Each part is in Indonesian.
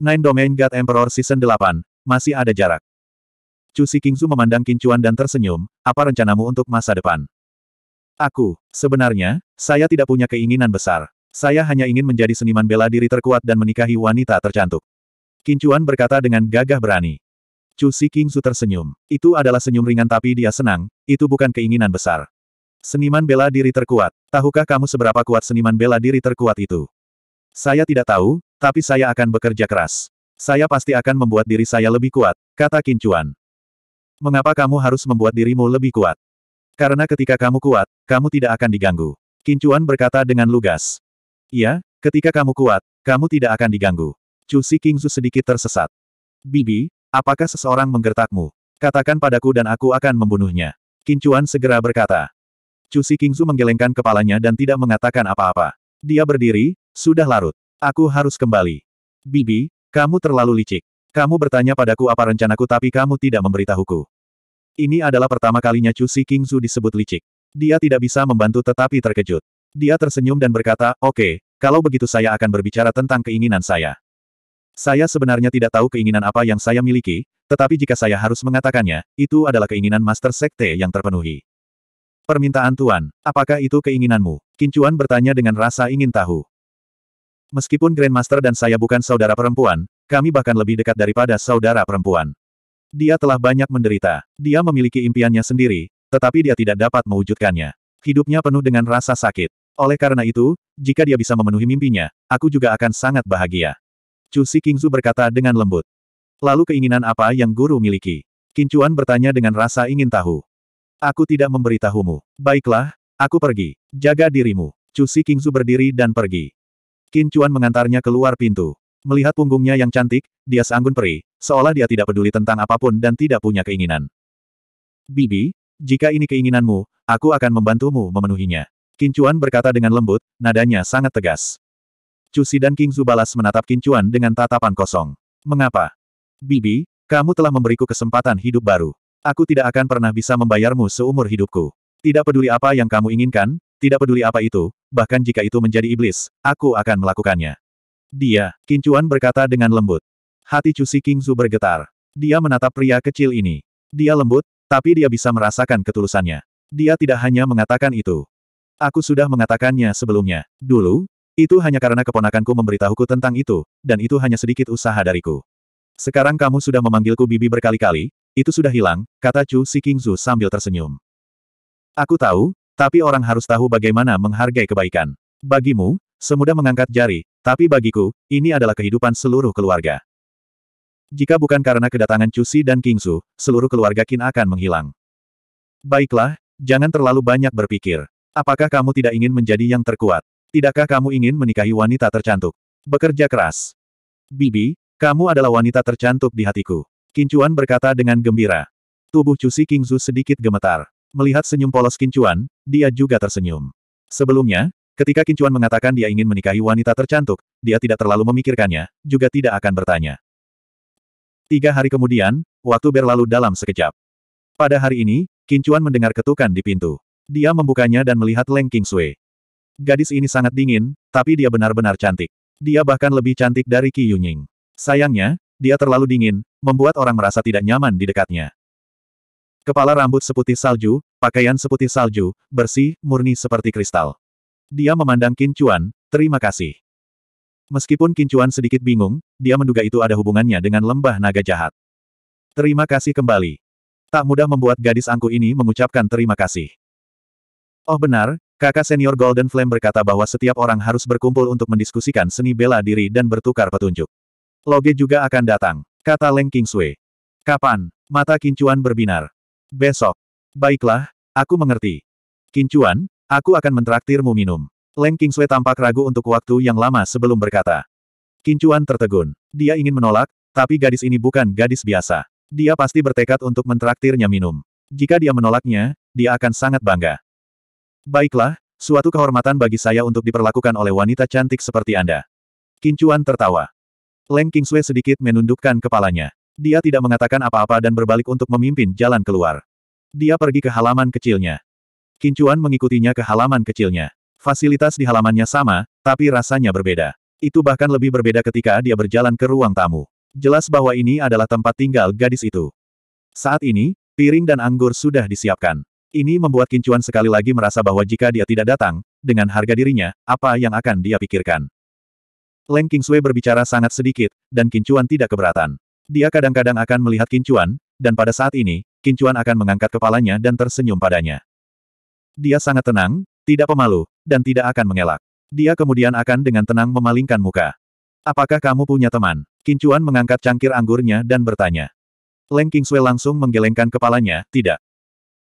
Nine Domain God Emperor Season 8, masih ada jarak. Chu Si Kingzu memandang Kincuan dan tersenyum, apa rencanamu untuk masa depan? Aku, sebenarnya, saya tidak punya keinginan besar. Saya hanya ingin menjadi seniman bela diri terkuat dan menikahi wanita tercantik. Kincuan berkata dengan gagah berani. Chu Si Kingzu tersenyum. Itu adalah senyum ringan tapi dia senang, itu bukan keinginan besar. Seniman bela diri terkuat. Tahukah kamu seberapa kuat seniman bela diri terkuat itu? Saya tidak tahu, tapi saya akan bekerja keras. Saya pasti akan membuat diri saya lebih kuat, kata Kincuan. Mengapa kamu harus membuat dirimu lebih kuat? Karena ketika kamu kuat, kamu tidak akan diganggu. Kincuan berkata dengan lugas. Iya, ketika kamu kuat, kamu tidak akan diganggu. Chu Si Kingzu sedikit tersesat. Bibi, apakah seseorang menggertakmu? Katakan padaku dan aku akan membunuhnya. Kincuan segera berkata. Chu Si Kingzu menggelengkan kepalanya dan tidak mengatakan apa-apa. Dia berdiri, sudah larut. Aku harus kembali. Bibi, kamu terlalu licik. Kamu bertanya padaku apa rencanaku tapi kamu tidak memberitahuku. Ini adalah pertama kalinya Chu Si Kingzu disebut licik. Dia tidak bisa membantu tetapi terkejut. Dia tersenyum dan berkata, oke, okay, kalau begitu saya akan berbicara tentang keinginan saya. Saya sebenarnya tidak tahu keinginan apa yang saya miliki, tetapi jika saya harus mengatakannya, itu adalah keinginan Master Sekte yang terpenuhi. Permintaan Tuan, apakah itu keinginanmu? Kincuan bertanya dengan rasa ingin tahu. Meskipun Grandmaster dan saya bukan saudara perempuan, kami bahkan lebih dekat daripada saudara perempuan. Dia telah banyak menderita. Dia memiliki impiannya sendiri, tetapi dia tidak dapat mewujudkannya. Hidupnya penuh dengan rasa sakit. Oleh karena itu, jika dia bisa memenuhi mimpinya, aku juga akan sangat bahagia. Chu Si Kingzu berkata dengan lembut. Lalu keinginan apa yang guru miliki? Kincuan bertanya dengan rasa ingin tahu. Aku tidak memberitahumu. Baiklah, aku pergi. Jaga dirimu. Chu Si Kingzu berdiri dan pergi. Qin Chuan mengantarnya keluar pintu. Melihat punggungnya yang cantik, dia seanggun perih, seolah dia tidak peduli tentang apapun dan tidak punya keinginan. Bibi, jika ini keinginanmu, aku akan membantumu memenuhinya. Qin Chuan berkata dengan lembut, nadanya sangat tegas. Cusi dan King Zu balas menatap Qin Chuan dengan tatapan kosong. Mengapa? Bibi, kamu telah memberiku kesempatan hidup baru. Aku tidak akan pernah bisa membayarmu seumur hidupku. Tidak peduli apa yang kamu inginkan, tidak peduli apa itu, bahkan jika itu menjadi iblis, aku akan melakukannya. Dia, Kincuan berkata dengan lembut. Hati Cusi Kingzu bergetar. Dia menatap pria kecil ini. Dia lembut, tapi dia bisa merasakan ketulusannya. Dia tidak hanya mengatakan itu. Aku sudah mengatakannya sebelumnya. Dulu, itu hanya karena keponakanku memberitahuku tentang itu, dan itu hanya sedikit usaha dariku. Sekarang kamu sudah memanggilku bibi berkali-kali, itu sudah hilang, kata Chu Sikingzu sambil tersenyum. Aku tahu, tapi orang harus tahu bagaimana menghargai kebaikan. Bagimu, semudah mengangkat jari, tapi bagiku, ini adalah kehidupan seluruh keluarga. Jika bukan karena kedatangan Cusi dan Kingsu, seluruh keluarga Qin akan menghilang. Baiklah, jangan terlalu banyak berpikir. Apakah kamu tidak ingin menjadi yang terkuat? Tidakkah kamu ingin menikahi wanita tercantik? Bekerja keras. Bibi, kamu adalah wanita tercantik di hatiku. Kincuan berkata dengan gembira. Tubuh Cusi Kingsu sedikit gemetar. Melihat senyum polos Kincuan, dia juga tersenyum. Sebelumnya, ketika Kincuan mengatakan dia ingin menikahi wanita tercantik, dia tidak terlalu memikirkannya, juga tidak akan bertanya. Tiga hari kemudian, waktu berlalu dalam sekejap. Pada hari ini, Kincuan mendengar ketukan di pintu. Dia membukanya dan melihat Leng Kingsui. Gadis ini sangat dingin, tapi dia benar-benar cantik. Dia bahkan lebih cantik dari Qi Yunying. Sayangnya, dia terlalu dingin, membuat orang merasa tidak nyaman di dekatnya. Kepala rambut seputih salju, pakaian seputih salju, bersih, murni seperti kristal. Dia memandang Kincuan, terima kasih. Meskipun Kincuan sedikit bingung, dia menduga itu ada hubungannya dengan lembah naga jahat. Terima kasih kembali. Tak mudah membuat gadis angku ini mengucapkan terima kasih. Oh benar, kakak senior Golden Flame berkata bahwa setiap orang harus berkumpul untuk mendiskusikan seni bela diri dan bertukar petunjuk. Loge juga akan datang, kata Leng Kingsway. Kapan? Mata Kincuan berbinar. Besok. Baiklah, aku mengerti. Kincuan, aku akan mentraktirmu minum. Leng Kingsue tampak ragu untuk waktu yang lama sebelum berkata. Kincuan tertegun. Dia ingin menolak, tapi gadis ini bukan gadis biasa. Dia pasti bertekad untuk mentraktirnya minum. Jika dia menolaknya, dia akan sangat bangga. Baiklah, suatu kehormatan bagi saya untuk diperlakukan oleh wanita cantik seperti Anda. Kincuan tertawa. Leng Kingsue sedikit menundukkan kepalanya. Dia tidak mengatakan apa-apa dan berbalik untuk memimpin jalan keluar. Dia pergi ke halaman kecilnya. Kincuan mengikutinya ke halaman kecilnya. Fasilitas di halamannya sama, tapi rasanya berbeda. Itu bahkan lebih berbeda ketika dia berjalan ke ruang tamu. Jelas bahwa ini adalah tempat tinggal gadis itu. Saat ini, piring dan anggur sudah disiapkan. Ini membuat Kincuan sekali lagi merasa bahwa jika dia tidak datang, dengan harga dirinya, apa yang akan dia pikirkan. Leng Kingsway berbicara sangat sedikit, dan Kincuan tidak keberatan. Dia kadang-kadang akan melihat Kincuan, dan pada saat ini, Kincuan akan mengangkat kepalanya dan tersenyum padanya. Dia sangat tenang, tidak pemalu, dan tidak akan mengelak. Dia kemudian akan dengan tenang memalingkan muka. Apakah kamu punya teman? Kincuan mengangkat cangkir anggurnya dan bertanya. Leng Kingswe langsung menggelengkan kepalanya, tidak.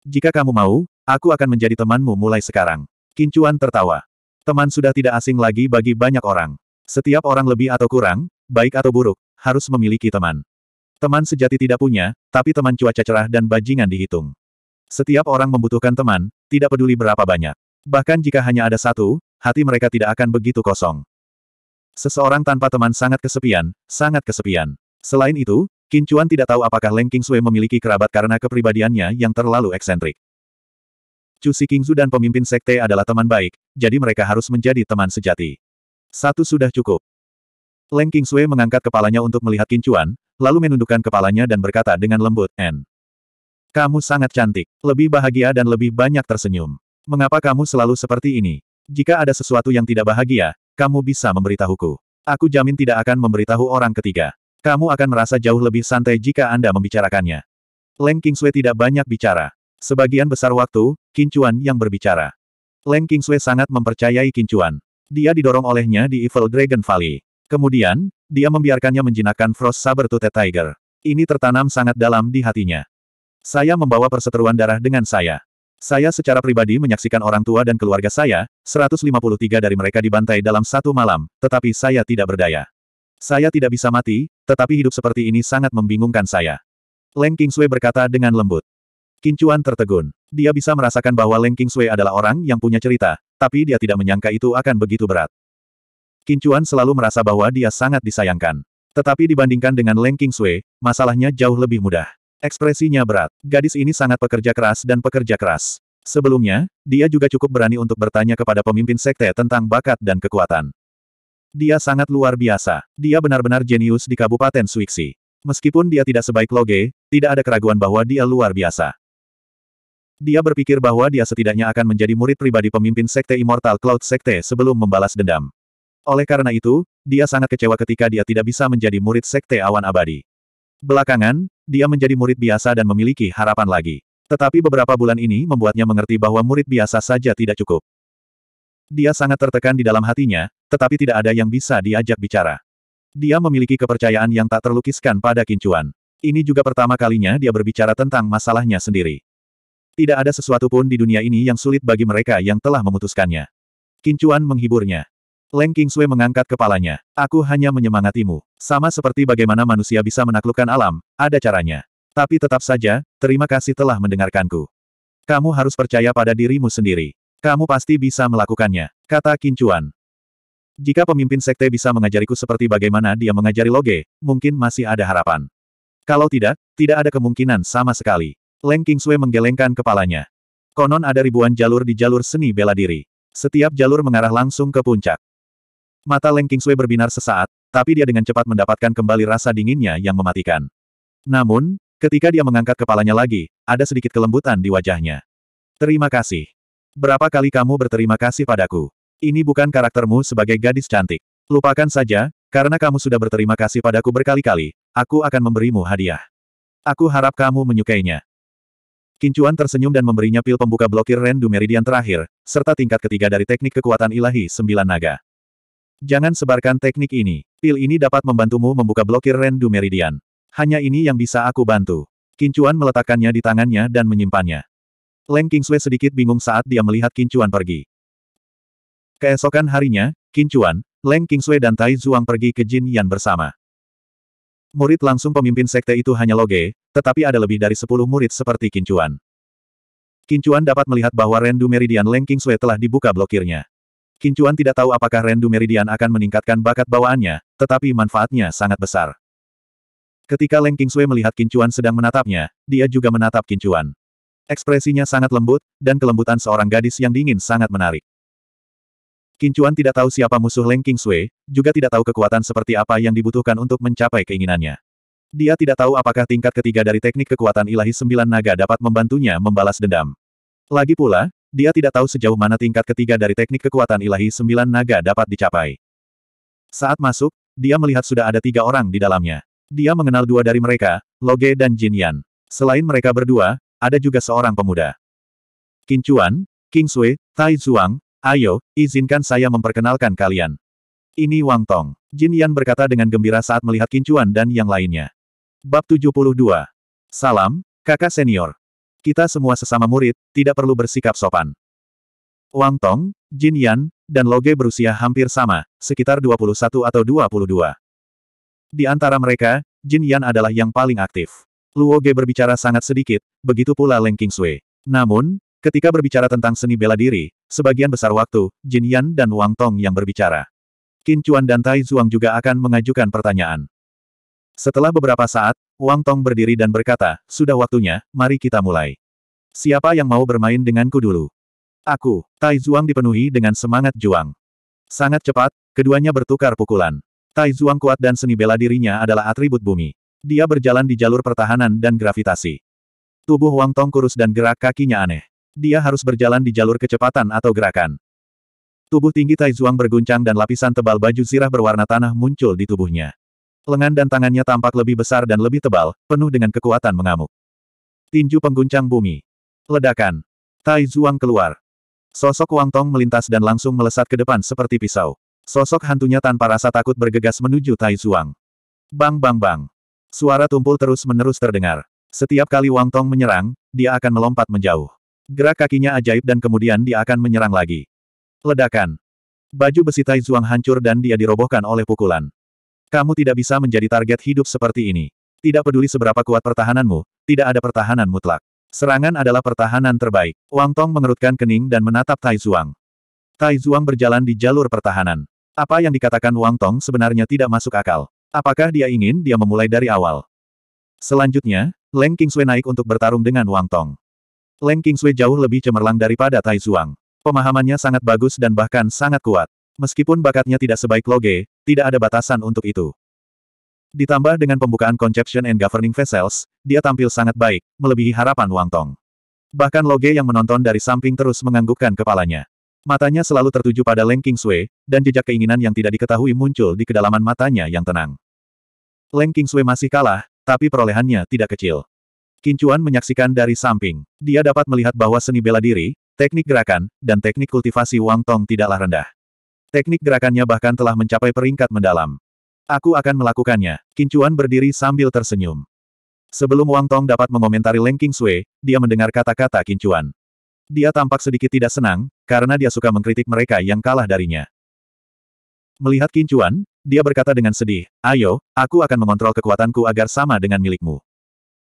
Jika kamu mau, aku akan menjadi temanmu mulai sekarang. Kincuan tertawa. Teman sudah tidak asing lagi bagi banyak orang. Setiap orang lebih atau kurang, baik atau buruk, harus memiliki teman. Teman sejati tidak punya, tapi teman cuaca cerah dan bajingan dihitung. Setiap orang membutuhkan teman, tidak peduli berapa banyak. Bahkan jika hanya ada satu, hati mereka tidak akan begitu kosong. Seseorang tanpa teman sangat kesepian, sangat kesepian. Selain itu, Kincuan tidak tahu apakah Leng Kingsue memiliki kerabat karena kepribadiannya yang terlalu eksentrik. Chu Cusi Kingzu dan pemimpin sekte adalah teman baik, jadi mereka harus menjadi teman sejati. Satu sudah cukup. Leng King Sui mengangkat kepalanya untuk melihat Kincuan, lalu menundukkan kepalanya dan berkata dengan lembut, "N, Kamu sangat cantik, lebih bahagia dan lebih banyak tersenyum. Mengapa kamu selalu seperti ini? Jika ada sesuatu yang tidak bahagia, kamu bisa memberitahuku. Aku jamin tidak akan memberitahu orang ketiga. Kamu akan merasa jauh lebih santai jika Anda membicarakannya. Leng King Sui tidak banyak bicara. Sebagian besar waktu, Kincuan yang berbicara. Leng King Sui sangat mempercayai Kincuan. Dia didorong olehnya di Evil Dragon Valley. Kemudian, dia membiarkannya menjinakkan Frost Saber Sabertooth Tiger. Ini tertanam sangat dalam di hatinya. Saya membawa perseteruan darah dengan saya. Saya secara pribadi menyaksikan orang tua dan keluarga saya, 153 dari mereka dibantai dalam satu malam, tetapi saya tidak berdaya. Saya tidak bisa mati, tetapi hidup seperti ini sangat membingungkan saya. Leng Kingsway berkata dengan lembut. Kincuan tertegun. Dia bisa merasakan bahwa Leng Kingsway adalah orang yang punya cerita, tapi dia tidak menyangka itu akan begitu berat. Kincuan selalu merasa bahwa dia sangat disayangkan. Tetapi dibandingkan dengan Leng Sui, masalahnya jauh lebih mudah. Ekspresinya berat. Gadis ini sangat pekerja keras dan pekerja keras. Sebelumnya, dia juga cukup berani untuk bertanya kepada pemimpin sekte tentang bakat dan kekuatan. Dia sangat luar biasa. Dia benar-benar jenius di Kabupaten Suiksi. Meskipun dia tidak sebaik Loge, tidak ada keraguan bahwa dia luar biasa. Dia berpikir bahwa dia setidaknya akan menjadi murid pribadi pemimpin Sekte Immortal Cloud Sekte sebelum membalas dendam. Oleh karena itu, dia sangat kecewa ketika dia tidak bisa menjadi murid Sekte Awan Abadi. Belakangan, dia menjadi murid biasa dan memiliki harapan lagi. Tetapi beberapa bulan ini membuatnya mengerti bahwa murid biasa saja tidak cukup. Dia sangat tertekan di dalam hatinya, tetapi tidak ada yang bisa diajak bicara. Dia memiliki kepercayaan yang tak terlukiskan pada Kincuan. Ini juga pertama kalinya dia berbicara tentang masalahnya sendiri. Tidak ada sesuatu pun di dunia ini yang sulit bagi mereka yang telah memutuskannya. Kincuan menghiburnya. Leng Sui mengangkat kepalanya. Aku hanya menyemangatimu. Sama seperti bagaimana manusia bisa menaklukkan alam, ada caranya. Tapi tetap saja, terima kasih telah mendengarkanku. Kamu harus percaya pada dirimu sendiri. Kamu pasti bisa melakukannya, kata Kincuan. Jika pemimpin sekte bisa mengajariku seperti bagaimana dia mengajari Loge, mungkin masih ada harapan. Kalau tidak, tidak ada kemungkinan sama sekali. Leng Sui menggelengkan kepalanya. Konon ada ribuan jalur di jalur seni bela diri. Setiap jalur mengarah langsung ke puncak. Mata Leng Kingsui berbinar sesaat, tapi dia dengan cepat mendapatkan kembali rasa dinginnya yang mematikan. Namun, ketika dia mengangkat kepalanya lagi, ada sedikit kelembutan di wajahnya. Terima kasih. Berapa kali kamu berterima kasih padaku? Ini bukan karaktermu sebagai gadis cantik. Lupakan saja, karena kamu sudah berterima kasih padaku berkali-kali, aku akan memberimu hadiah. Aku harap kamu menyukainya. Kincuan tersenyum dan memberinya pil pembuka blokir Rendu Meridian terakhir, serta tingkat ketiga dari teknik kekuatan ilahi sembilan naga. Jangan sebarkan teknik ini. Pil ini dapat membantumu membuka blokir Rendu Meridian. Hanya ini yang bisa aku bantu. Kincuan meletakkannya di tangannya dan menyimpannya. Leng Kingsway sedikit bingung saat dia melihat Kincuan pergi. Keesokan harinya, Kincuan, Leng Kingsway dan Tai Zhuang pergi ke Jin Yan bersama. Murid langsung pemimpin sekte itu hanya Loge, tetapi ada lebih dari sepuluh murid seperti Kincuan. Kincuan dapat melihat bahwa Rendu Meridian Leng Kingsway telah dibuka blokirnya. Kincuan tidak tahu apakah Rendu Meridian akan meningkatkan bakat bawaannya, tetapi manfaatnya sangat besar. Ketika Leng Kingsue melihat Kincuan sedang menatapnya, dia juga menatap Kincuan. Ekspresinya sangat lembut, dan kelembutan seorang gadis yang dingin sangat menarik. Kincuan tidak tahu siapa musuh Leng Kingsue, juga tidak tahu kekuatan seperti apa yang dibutuhkan untuk mencapai keinginannya. Dia tidak tahu apakah tingkat ketiga dari teknik kekuatan ilahi sembilan naga dapat membantunya membalas dendam. Lagi pula, dia tidak tahu sejauh mana tingkat ketiga dari teknik kekuatan ilahi sembilan naga dapat dicapai. Saat masuk, dia melihat sudah ada tiga orang di dalamnya. Dia mengenal dua dari mereka, Loge dan Jin Yan. Selain mereka berdua, ada juga seorang pemuda. Qin Chuan, King Sui, Tai Zhuang, ayo, izinkan saya memperkenalkan kalian. Ini Wang Tong. Jin Yan berkata dengan gembira saat melihat Qin Chuan dan yang lainnya. Bab 72. Salam, kakak senior. Kita semua sesama murid, tidak perlu bersikap sopan. Wang Tong, Jin Yan, dan Loge berusia hampir sama, sekitar 21 atau 22. Di antara mereka, Jin Yan adalah yang paling aktif. Luo Ge berbicara sangat sedikit, begitu pula Leng Sui. Namun, ketika berbicara tentang seni bela diri, sebagian besar waktu, Jin Yan dan Wang Tong yang berbicara. Qin Chuan dan Tai Zhuang juga akan mengajukan pertanyaan. Setelah beberapa saat, Wang Tong berdiri dan berkata, sudah waktunya, mari kita mulai. Siapa yang mau bermain denganku dulu? Aku, Tai Zhuang dipenuhi dengan semangat juang. Sangat cepat, keduanya bertukar pukulan. Tai Zhuang kuat dan seni bela dirinya adalah atribut bumi. Dia berjalan di jalur pertahanan dan gravitasi. Tubuh Wang Tong kurus dan gerak kakinya aneh. Dia harus berjalan di jalur kecepatan atau gerakan. Tubuh tinggi Tai Zhuang berguncang dan lapisan tebal baju zirah berwarna tanah muncul di tubuhnya. Lengan dan tangannya tampak lebih besar dan lebih tebal, penuh dengan kekuatan mengamuk. Tinju pengguncang bumi. Ledakan. Tai Zuang keluar. Sosok Wang Tong melintas dan langsung melesat ke depan seperti pisau. Sosok hantunya tanpa rasa takut bergegas menuju Tai Zuang. Bang bang bang. Suara tumpul terus-menerus terdengar. Setiap kali Wang Tong menyerang, dia akan melompat menjauh. Gerak kakinya ajaib dan kemudian dia akan menyerang lagi. Ledakan. Baju besi Tai Zuang hancur dan dia dirobohkan oleh pukulan. Kamu tidak bisa menjadi target hidup seperti ini. Tidak peduli seberapa kuat pertahananmu, tidak ada pertahanan mutlak. Serangan adalah pertahanan terbaik. Wang Tong mengerutkan kening dan menatap Tai Zhuang. Tai Zhuang berjalan di jalur pertahanan. Apa yang dikatakan Wang Tong sebenarnya tidak masuk akal. Apakah dia ingin dia memulai dari awal? Selanjutnya, Leng Kingsui naik untuk bertarung dengan Wang Tong. Leng Kingsui jauh lebih cemerlang daripada Tai Zhuang. Pemahamannya sangat bagus dan bahkan sangat kuat. Meskipun bakatnya tidak sebaik Loge, tidak ada batasan untuk itu. Ditambah dengan pembukaan Conception and Governing Vessels, dia tampil sangat baik, melebihi harapan Wang Tong. Bahkan Loge yang menonton dari samping terus menganggukkan kepalanya. Matanya selalu tertuju pada Leng Sui, dan jejak keinginan yang tidak diketahui muncul di kedalaman matanya yang tenang. Leng Sui masih kalah, tapi perolehannya tidak kecil. Kincuan menyaksikan dari samping. Dia dapat melihat bahwa seni bela diri, teknik gerakan, dan teknik kultivasi Wang Tong tidaklah rendah. Teknik gerakannya bahkan telah mencapai peringkat mendalam. Aku akan melakukannya. Kincuan berdiri sambil tersenyum. Sebelum Wang Tong dapat mengomentari Leng King Sui, dia mendengar kata-kata Kincuan. Dia tampak sedikit tidak senang, karena dia suka mengkritik mereka yang kalah darinya. Melihat Kincuan, dia berkata dengan sedih, Ayo, aku akan mengontrol kekuatanku agar sama dengan milikmu.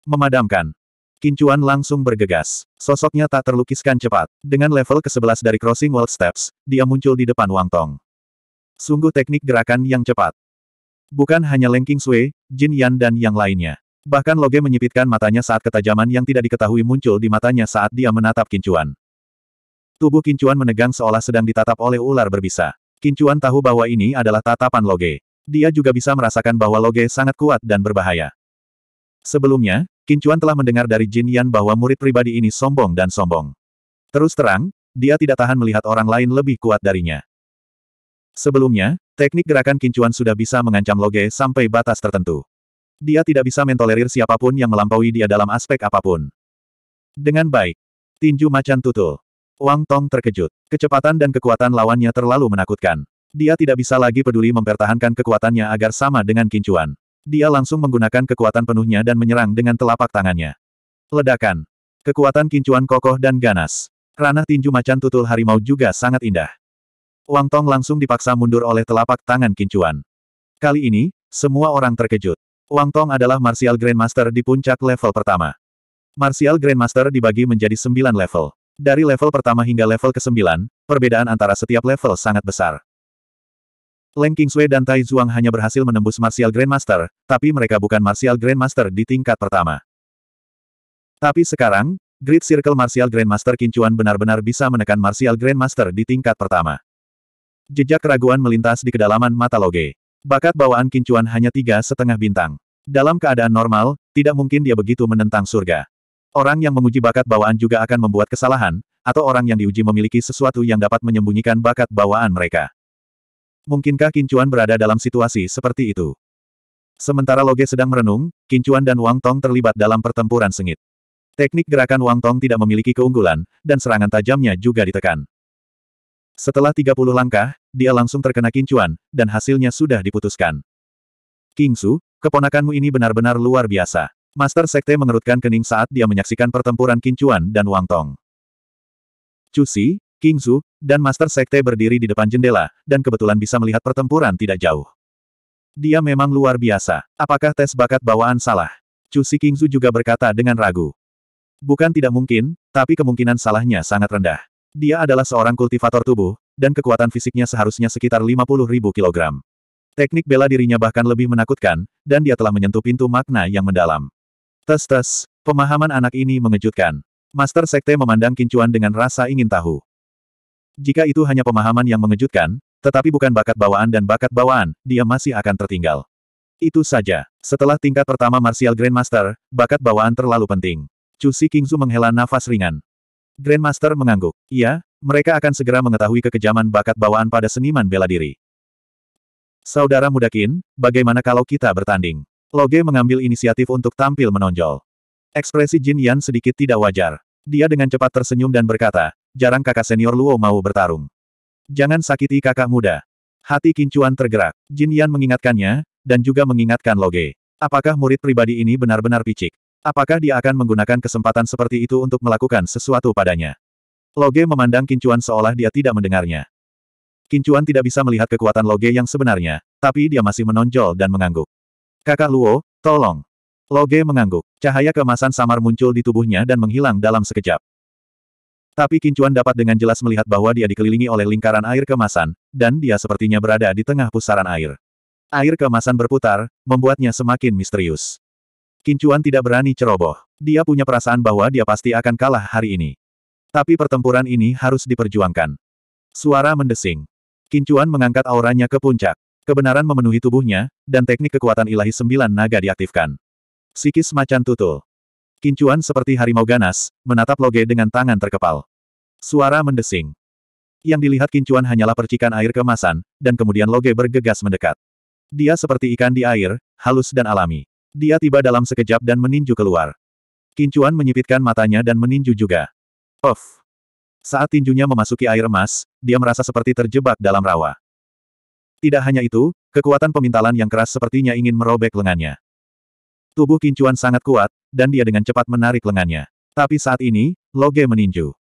Memadamkan. Kincuan langsung bergegas. Sosoknya tak terlukiskan cepat. Dengan level ke-11 dari Crossing World Steps, dia muncul di depan Wang Tong. Sungguh teknik gerakan yang cepat. Bukan hanya Leng King Sui, Jin Yan dan yang lainnya. Bahkan Loge menyipitkan matanya saat ketajaman yang tidak diketahui muncul di matanya saat dia menatap Kincuan. Tubuh Kincuan menegang seolah sedang ditatap oleh ular berbisa. Kincuan tahu bahwa ini adalah tatapan Loge. Dia juga bisa merasakan bahwa Loge sangat kuat dan berbahaya. Sebelumnya, Kincuan telah mendengar dari Jin Yan bahwa murid pribadi ini sombong dan sombong. Terus terang, dia tidak tahan melihat orang lain lebih kuat darinya. Sebelumnya, teknik gerakan Kincuan sudah bisa mengancam Loge sampai batas tertentu. Dia tidak bisa mentolerir siapapun yang melampaui dia dalam aspek apapun. Dengan baik. Tinju macan tutul. Wang Tong terkejut. Kecepatan dan kekuatan lawannya terlalu menakutkan. Dia tidak bisa lagi peduli mempertahankan kekuatannya agar sama dengan Kincuan. Dia langsung menggunakan kekuatan penuhnya dan menyerang dengan telapak tangannya. Ledakan. Kekuatan kincuan kokoh dan ganas. Ranah tinju macan tutul harimau juga sangat indah. Wang Tong langsung dipaksa mundur oleh telapak tangan kincuan. Kali ini, semua orang terkejut. Wang Tong adalah Martial Grandmaster di puncak level pertama. Martial Grandmaster dibagi menjadi sembilan level. Dari level pertama hingga level ke-9, perbedaan antara setiap level sangat besar. Leng Kingsui dan Tai Zhuang hanya berhasil menembus Martial Grandmaster, tapi mereka bukan Martial Grandmaster di tingkat pertama. Tapi sekarang, Great Circle Martial Grandmaster Kincuan benar-benar bisa menekan Martial Grandmaster di tingkat pertama. Jejak keraguan melintas di kedalaman mata Loge. Bakat bawaan Kincuan hanya tiga setengah bintang. Dalam keadaan normal, tidak mungkin dia begitu menentang surga. Orang yang menguji bakat bawaan juga akan membuat kesalahan, atau orang yang diuji memiliki sesuatu yang dapat menyembunyikan bakat bawaan mereka. Mungkinkah Kincuan berada dalam situasi seperti itu? Sementara Loge sedang merenung, Kincuan dan Wang Tong terlibat dalam pertempuran sengit. Teknik gerakan Wang Tong tidak memiliki keunggulan, dan serangan tajamnya juga ditekan. Setelah 30 langkah, dia langsung terkena Kincuan, dan hasilnya sudah diputuskan. King Su, keponakanmu ini benar-benar luar biasa. Master Sekte mengerutkan kening saat dia menyaksikan pertempuran Kincuan dan Wang Tong. Cusi, King Zhu, dan Master Sekte berdiri di depan jendela, dan kebetulan bisa melihat pertempuran tidak jauh. Dia memang luar biasa. Apakah tes bakat bawaan salah? Chu Si King Zhu juga berkata dengan ragu. Bukan tidak mungkin, tapi kemungkinan salahnya sangat rendah. Dia adalah seorang kultivator tubuh, dan kekuatan fisiknya seharusnya sekitar 50 ribu kilogram. Teknik bela dirinya bahkan lebih menakutkan, dan dia telah menyentuh pintu makna yang mendalam. Tes-tes, pemahaman anak ini mengejutkan. Master Sekte memandang Kincuan dengan rasa ingin tahu. Jika itu hanya pemahaman yang mengejutkan, tetapi bukan bakat bawaan dan bakat bawaan, dia masih akan tertinggal. Itu saja. Setelah tingkat pertama Martial Grandmaster, bakat bawaan terlalu penting. Chu Si Kingzu menghela nafas ringan. Grandmaster mengangguk. Iya, mereka akan segera mengetahui kekejaman bakat bawaan pada seniman bela diri. Saudara muda Qin, bagaimana kalau kita bertanding? Loge mengambil inisiatif untuk tampil menonjol. Ekspresi Jin Yan sedikit tidak wajar. Dia dengan cepat tersenyum dan berkata, jarang kakak senior Luo mau bertarung. Jangan sakiti kakak muda. Hati Kincuan tergerak. Jin Yan mengingatkannya, dan juga mengingatkan Loge. Apakah murid pribadi ini benar-benar picik? Apakah dia akan menggunakan kesempatan seperti itu untuk melakukan sesuatu padanya? Loge memandang Kincuan seolah dia tidak mendengarnya. Kincuan tidak bisa melihat kekuatan Loge yang sebenarnya, tapi dia masih menonjol dan mengangguk. Kakak Luo, tolong. Loge mengangguk. Cahaya kemasan samar muncul di tubuhnya dan menghilang dalam sekejap. Tapi Kincuan dapat dengan jelas melihat bahwa dia dikelilingi oleh lingkaran air kemasan, dan dia sepertinya berada di tengah pusaran air. Air kemasan berputar, membuatnya semakin misterius. Kincuan tidak berani ceroboh. Dia punya perasaan bahwa dia pasti akan kalah hari ini. Tapi pertempuran ini harus diperjuangkan. Suara mendesing. Kincuan mengangkat auranya ke puncak. Kebenaran memenuhi tubuhnya, dan teknik kekuatan ilahi sembilan naga diaktifkan. Sikis macan tutul. Kincuan seperti harimau ganas, menatap Loge dengan tangan terkepal. Suara mendesing. Yang dilihat kincuan hanyalah percikan air kemasan, dan kemudian Loge bergegas mendekat. Dia seperti ikan di air, halus dan alami. Dia tiba dalam sekejap dan meninju keluar. Kincuan menyipitkan matanya dan meninju juga. Of. Saat tinjunya memasuki air emas, dia merasa seperti terjebak dalam rawa. Tidak hanya itu, kekuatan pemintalan yang keras sepertinya ingin merobek lengannya. Tubuh kincuan sangat kuat, dan dia dengan cepat menarik lengannya. Tapi saat ini, Loge meninju.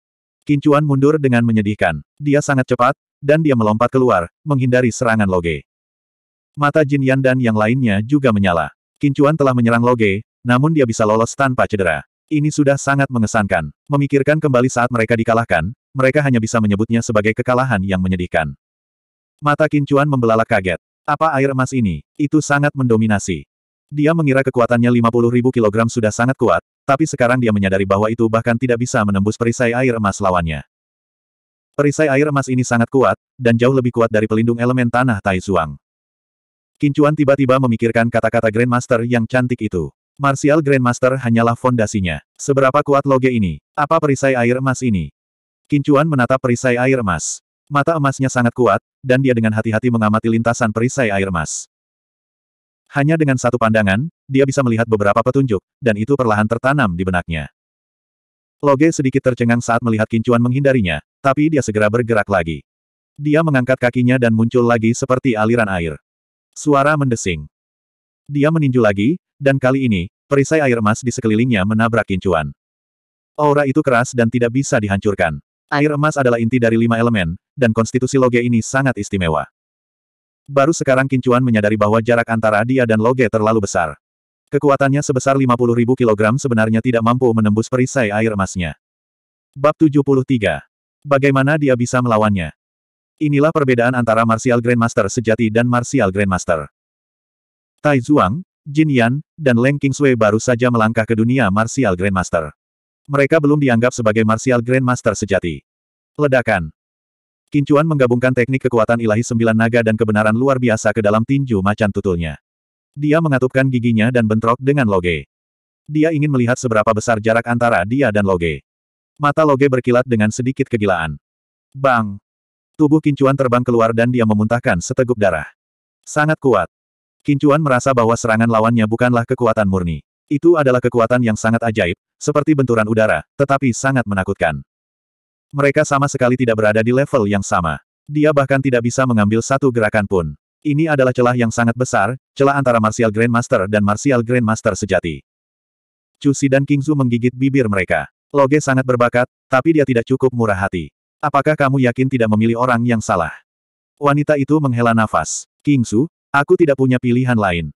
Kincuan mundur dengan menyedihkan. Dia sangat cepat, dan dia melompat keluar, menghindari serangan Loge. Mata Jin Yan dan yang lainnya juga menyala. Kincuan telah menyerang Loge, namun dia bisa lolos tanpa cedera. Ini sudah sangat mengesankan. Memikirkan kembali saat mereka dikalahkan, mereka hanya bisa menyebutnya sebagai kekalahan yang menyedihkan. Mata Kincuan membelalak kaget. Apa air emas ini? Itu sangat mendominasi. Dia mengira kekuatannya 50.000 kg sudah sangat kuat, tapi sekarang dia menyadari bahwa itu bahkan tidak bisa menembus perisai air emas lawannya. Perisai air emas ini sangat kuat, dan jauh lebih kuat dari pelindung elemen tanah Tai Taizuang. Kincuan tiba-tiba memikirkan kata-kata Grandmaster yang cantik itu. Martial Grandmaster hanyalah fondasinya. Seberapa kuat loge ini? Apa perisai air emas ini? Kincuan menatap perisai air emas. Mata emasnya sangat kuat, dan dia dengan hati-hati mengamati lintasan perisai air emas. Hanya dengan satu pandangan, dia bisa melihat beberapa petunjuk, dan itu perlahan tertanam di benaknya. Loge sedikit tercengang saat melihat Kincuan menghindarinya, tapi dia segera bergerak lagi. Dia mengangkat kakinya dan muncul lagi seperti aliran air. Suara mendesing. Dia meninju lagi, dan kali ini, perisai air emas di sekelilingnya menabrak Kincuan. Aura itu keras dan tidak bisa dihancurkan. Air emas adalah inti dari lima elemen, dan konstitusi loge ini sangat istimewa. Baru sekarang Kincuan menyadari bahwa jarak antara dia dan Loge terlalu besar. Kekuatannya sebesar 50.000 kg sebenarnya tidak mampu menembus perisai air emasnya. Bab 73. Bagaimana dia bisa melawannya? Inilah perbedaan antara Martial Grandmaster sejati dan Martial Grandmaster. Tai Zhuang, Jin Yan, dan Leng Kingsui baru saja melangkah ke dunia Martial Grandmaster. Mereka belum dianggap sebagai Martial Grandmaster sejati. Ledakan. Kincuan menggabungkan teknik kekuatan ilahi sembilan naga dan kebenaran luar biasa ke dalam tinju macan tutulnya. Dia mengatupkan giginya dan bentrok dengan Loge. Dia ingin melihat seberapa besar jarak antara dia dan Loge. Mata Loge berkilat dengan sedikit kegilaan. Bang! Tubuh Kincuan terbang keluar dan dia memuntahkan seteguk darah. Sangat kuat. Kincuan merasa bahwa serangan lawannya bukanlah kekuatan murni. Itu adalah kekuatan yang sangat ajaib, seperti benturan udara, tetapi sangat menakutkan. Mereka sama sekali tidak berada di level yang sama. Dia bahkan tidak bisa mengambil satu gerakan pun. Ini adalah celah yang sangat besar, celah antara Martial Grandmaster dan Martial Grandmaster sejati. Cusi dan King Zhu menggigit bibir mereka. Loge sangat berbakat, tapi dia tidak cukup murah hati. Apakah kamu yakin tidak memilih orang yang salah? Wanita itu menghela nafas. King Kingsu, aku tidak punya pilihan lain.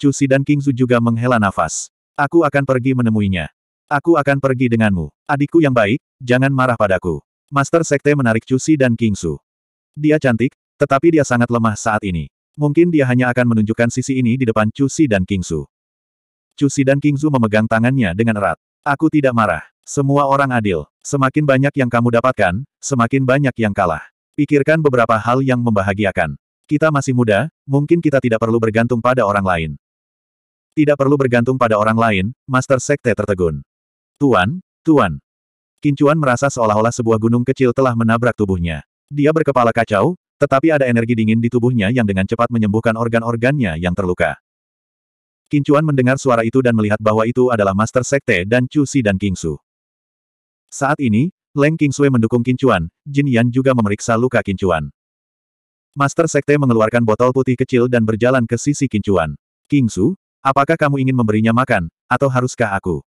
Cusi dan King Kingsu juga menghela nafas. Aku akan pergi menemuinya. Aku akan pergi denganmu. Adikku yang baik, jangan marah padaku. Master Sekte menarik Cusi dan Kingsu. Dia cantik, tetapi dia sangat lemah saat ini. Mungkin dia hanya akan menunjukkan sisi ini di depan Cusi dan Kingsu. Cusi dan Kingsu memegang tangannya dengan erat. Aku tidak marah. Semua orang adil. Semakin banyak yang kamu dapatkan, semakin banyak yang kalah. Pikirkan beberapa hal yang membahagiakan. Kita masih muda, mungkin kita tidak perlu bergantung pada orang lain. Tidak perlu bergantung pada orang lain, Master Sekte tertegun. Tuan, Tuan. Kincuan merasa seolah-olah sebuah gunung kecil telah menabrak tubuhnya. Dia berkepala kacau, tetapi ada energi dingin di tubuhnya yang dengan cepat menyembuhkan organ-organnya yang terluka. Kincuan mendengar suara itu dan melihat bahwa itu adalah Master Sekte dan Chu Si dan Kingsu. Saat ini, Leng Kingsue mendukung Kincuan, Jin Yan juga memeriksa luka Kincuan. Master Sekte mengeluarkan botol putih kecil dan berjalan ke sisi Kincuan. Kingsu, apakah kamu ingin memberinya makan, atau haruskah aku?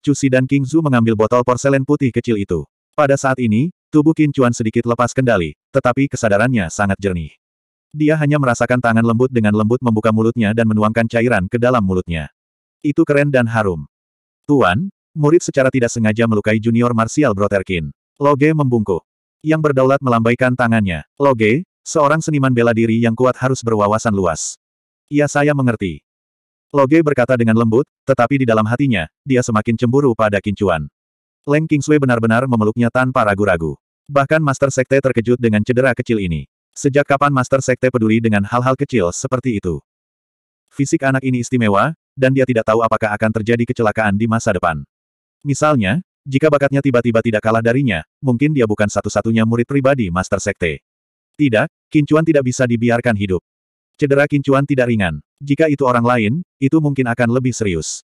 Cusi dan King Zhu mengambil botol porselen putih kecil itu. Pada saat ini, tubuh Qin Chuan sedikit lepas kendali, tetapi kesadarannya sangat jernih. Dia hanya merasakan tangan lembut dengan lembut membuka mulutnya dan menuangkan cairan ke dalam mulutnya. Itu keren dan harum. Tuan, murid secara tidak sengaja melukai junior martial Broterkin. Loge membungkuk. Yang berdaulat melambaikan tangannya. Loge, seorang seniman bela diri yang kuat harus berwawasan luas. Ya saya mengerti. Loge berkata dengan lembut, tetapi di dalam hatinya, dia semakin cemburu pada Kincuan. Leng Kingsui benar-benar memeluknya tanpa ragu-ragu. Bahkan Master Sekte terkejut dengan cedera kecil ini. Sejak kapan Master Sekte peduli dengan hal-hal kecil seperti itu? Fisik anak ini istimewa, dan dia tidak tahu apakah akan terjadi kecelakaan di masa depan. Misalnya, jika bakatnya tiba-tiba tidak kalah darinya, mungkin dia bukan satu-satunya murid pribadi Master Sekte. Tidak, Kincuan tidak bisa dibiarkan hidup. Cedera Kincuan tidak ringan. Jika itu orang lain, itu mungkin akan lebih serius.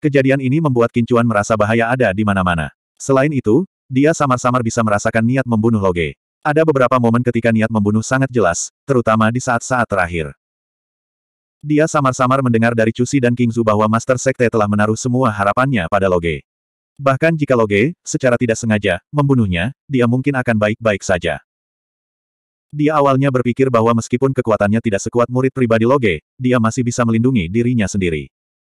Kejadian ini membuat Kincuan merasa bahaya ada di mana-mana. Selain itu, dia samar-samar bisa merasakan niat membunuh Loge. Ada beberapa momen ketika niat membunuh sangat jelas, terutama di saat-saat terakhir. Dia samar-samar mendengar dari Cusi dan Kingzu bahwa Master Sekte telah menaruh semua harapannya pada Loge. Bahkan jika Loge, secara tidak sengaja, membunuhnya, dia mungkin akan baik-baik saja. Dia awalnya berpikir bahwa meskipun kekuatannya tidak sekuat murid pribadi Loge, dia masih bisa melindungi dirinya sendiri.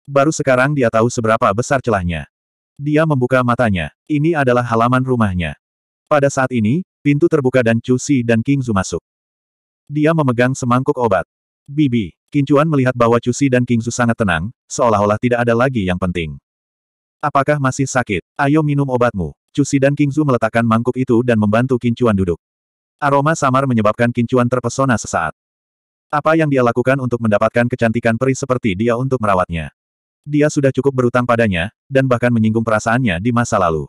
Baru sekarang dia tahu seberapa besar celahnya. Dia membuka matanya. Ini adalah halaman rumahnya. Pada saat ini, pintu terbuka dan Chu Si dan King Zu masuk. Dia memegang semangkuk obat. Bibi, Kincuan melihat bahwa Chu Si dan King Zu sangat tenang, seolah-olah tidak ada lagi yang penting. Apakah masih sakit? Ayo minum obatmu. Chu Si dan King Zu meletakkan mangkuk itu dan membantu Kincuan duduk. Aroma samar menyebabkan kincuan terpesona sesaat. Apa yang dia lakukan untuk mendapatkan kecantikan peri seperti dia untuk merawatnya? Dia sudah cukup berutang padanya, dan bahkan menyinggung perasaannya di masa lalu.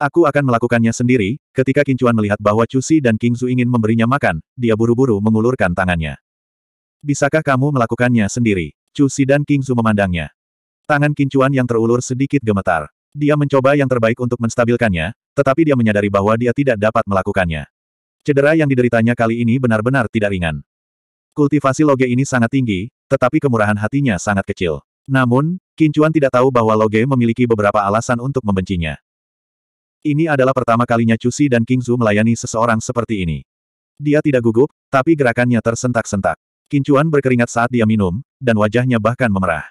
Aku akan melakukannya sendiri, ketika Kincuan melihat bahwa Cusi dan Kingzu ingin memberinya makan, dia buru-buru mengulurkan tangannya. Bisakah kamu melakukannya sendiri? Cusi dan Kingzu memandangnya. Tangan Kincuan yang terulur sedikit gemetar. Dia mencoba yang terbaik untuk menstabilkannya, tetapi dia menyadari bahwa dia tidak dapat melakukannya. Cedera yang dideritanya kali ini benar-benar tidak ringan. Kultivasi loge ini sangat tinggi, tetapi kemurahan hatinya sangat kecil. Namun, Kincuan tidak tahu bahwa Loge memiliki beberapa alasan untuk membencinya. Ini adalah pertama kalinya Cusi dan Kingzu melayani seseorang seperti ini. Dia tidak gugup, tapi gerakannya tersentak-sentak. Kincuan berkeringat saat dia minum, dan wajahnya bahkan memerah.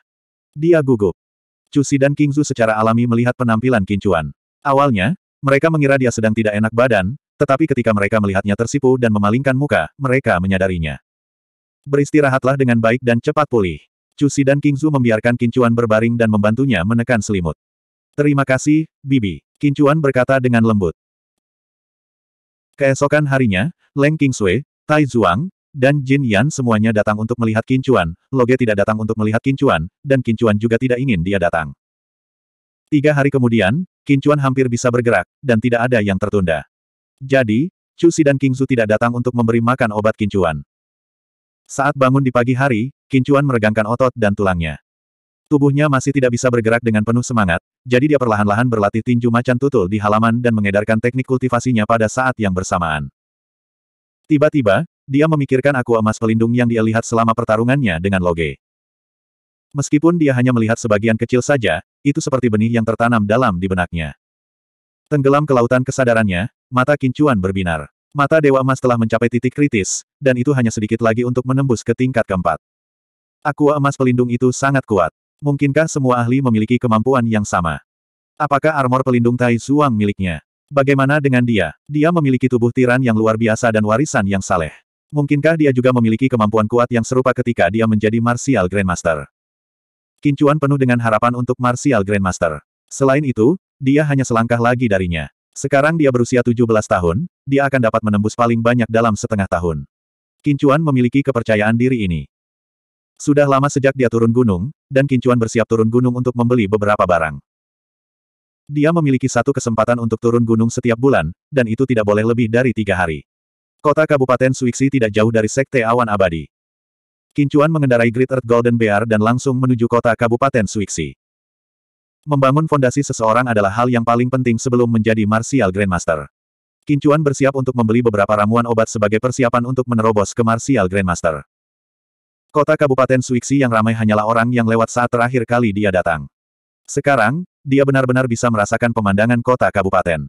Dia gugup. Cusi dan King Kingzu secara alami melihat penampilan Kincuan. Awalnya, mereka mengira dia sedang tidak enak badan, tetapi ketika mereka melihatnya tersipu dan memalingkan muka, mereka menyadarinya. Beristirahatlah dengan baik dan cepat pulih. Cusi dan King Kingzu membiarkan Kincuan berbaring dan membantunya menekan selimut. Terima kasih, Bibi. Kincuan berkata dengan lembut. Keesokan harinya, Leng Sui, Tai Zhuang, dan Jin Yan semuanya datang untuk melihat Kincuan, Loge tidak datang untuk melihat Kincuan, dan Kincuan juga tidak ingin dia datang. Tiga hari kemudian, Kincuan hampir bisa bergerak, dan tidak ada yang tertunda. Jadi, Chu Si dan King Su tidak datang untuk memberi makan obat Kincuan. Saat bangun di pagi hari, Kincuan meregangkan otot dan tulangnya. Tubuhnya masih tidak bisa bergerak dengan penuh semangat, jadi dia perlahan-lahan berlatih tinju macan tutul di halaman dan mengedarkan teknik kultivasinya pada saat yang bersamaan. Tiba-tiba, dia memikirkan aku emas pelindung yang dia lihat selama pertarungannya dengan Loge. Meskipun dia hanya melihat sebagian kecil saja, itu seperti benih yang tertanam dalam di benaknya. Tenggelam ke lautan kesadarannya, mata kincuan berbinar. Mata Dewa Emas telah mencapai titik kritis, dan itu hanya sedikit lagi untuk menembus ke tingkat keempat. Aku Emas Pelindung itu sangat kuat. Mungkinkah semua ahli memiliki kemampuan yang sama? Apakah armor pelindung Tai Suang miliknya? Bagaimana dengan dia? Dia memiliki tubuh tiran yang luar biasa dan warisan yang saleh. Mungkinkah dia juga memiliki kemampuan kuat yang serupa ketika dia menjadi Martial Grandmaster? Kincuan penuh dengan harapan untuk Martial Grandmaster. Selain itu, dia hanya selangkah lagi darinya. Sekarang dia berusia 17 tahun, dia akan dapat menembus paling banyak dalam setengah tahun. Kincuan memiliki kepercayaan diri ini. Sudah lama sejak dia turun gunung, dan Kincuan bersiap turun gunung untuk membeli beberapa barang. Dia memiliki satu kesempatan untuk turun gunung setiap bulan, dan itu tidak boleh lebih dari tiga hari. Kota Kabupaten Suiksi tidak jauh dari Sekte Awan Abadi. Kincuan mengendarai Great Earth Golden Bear dan langsung menuju kota Kabupaten Suiksi. Membangun fondasi seseorang adalah hal yang paling penting sebelum menjadi Martial Grandmaster. Kincuan bersiap untuk membeli beberapa ramuan obat sebagai persiapan untuk menerobos ke Martial Grandmaster. Kota Kabupaten Suiksi yang ramai hanyalah orang yang lewat saat terakhir kali dia datang. Sekarang, dia benar-benar bisa merasakan pemandangan kota kabupaten.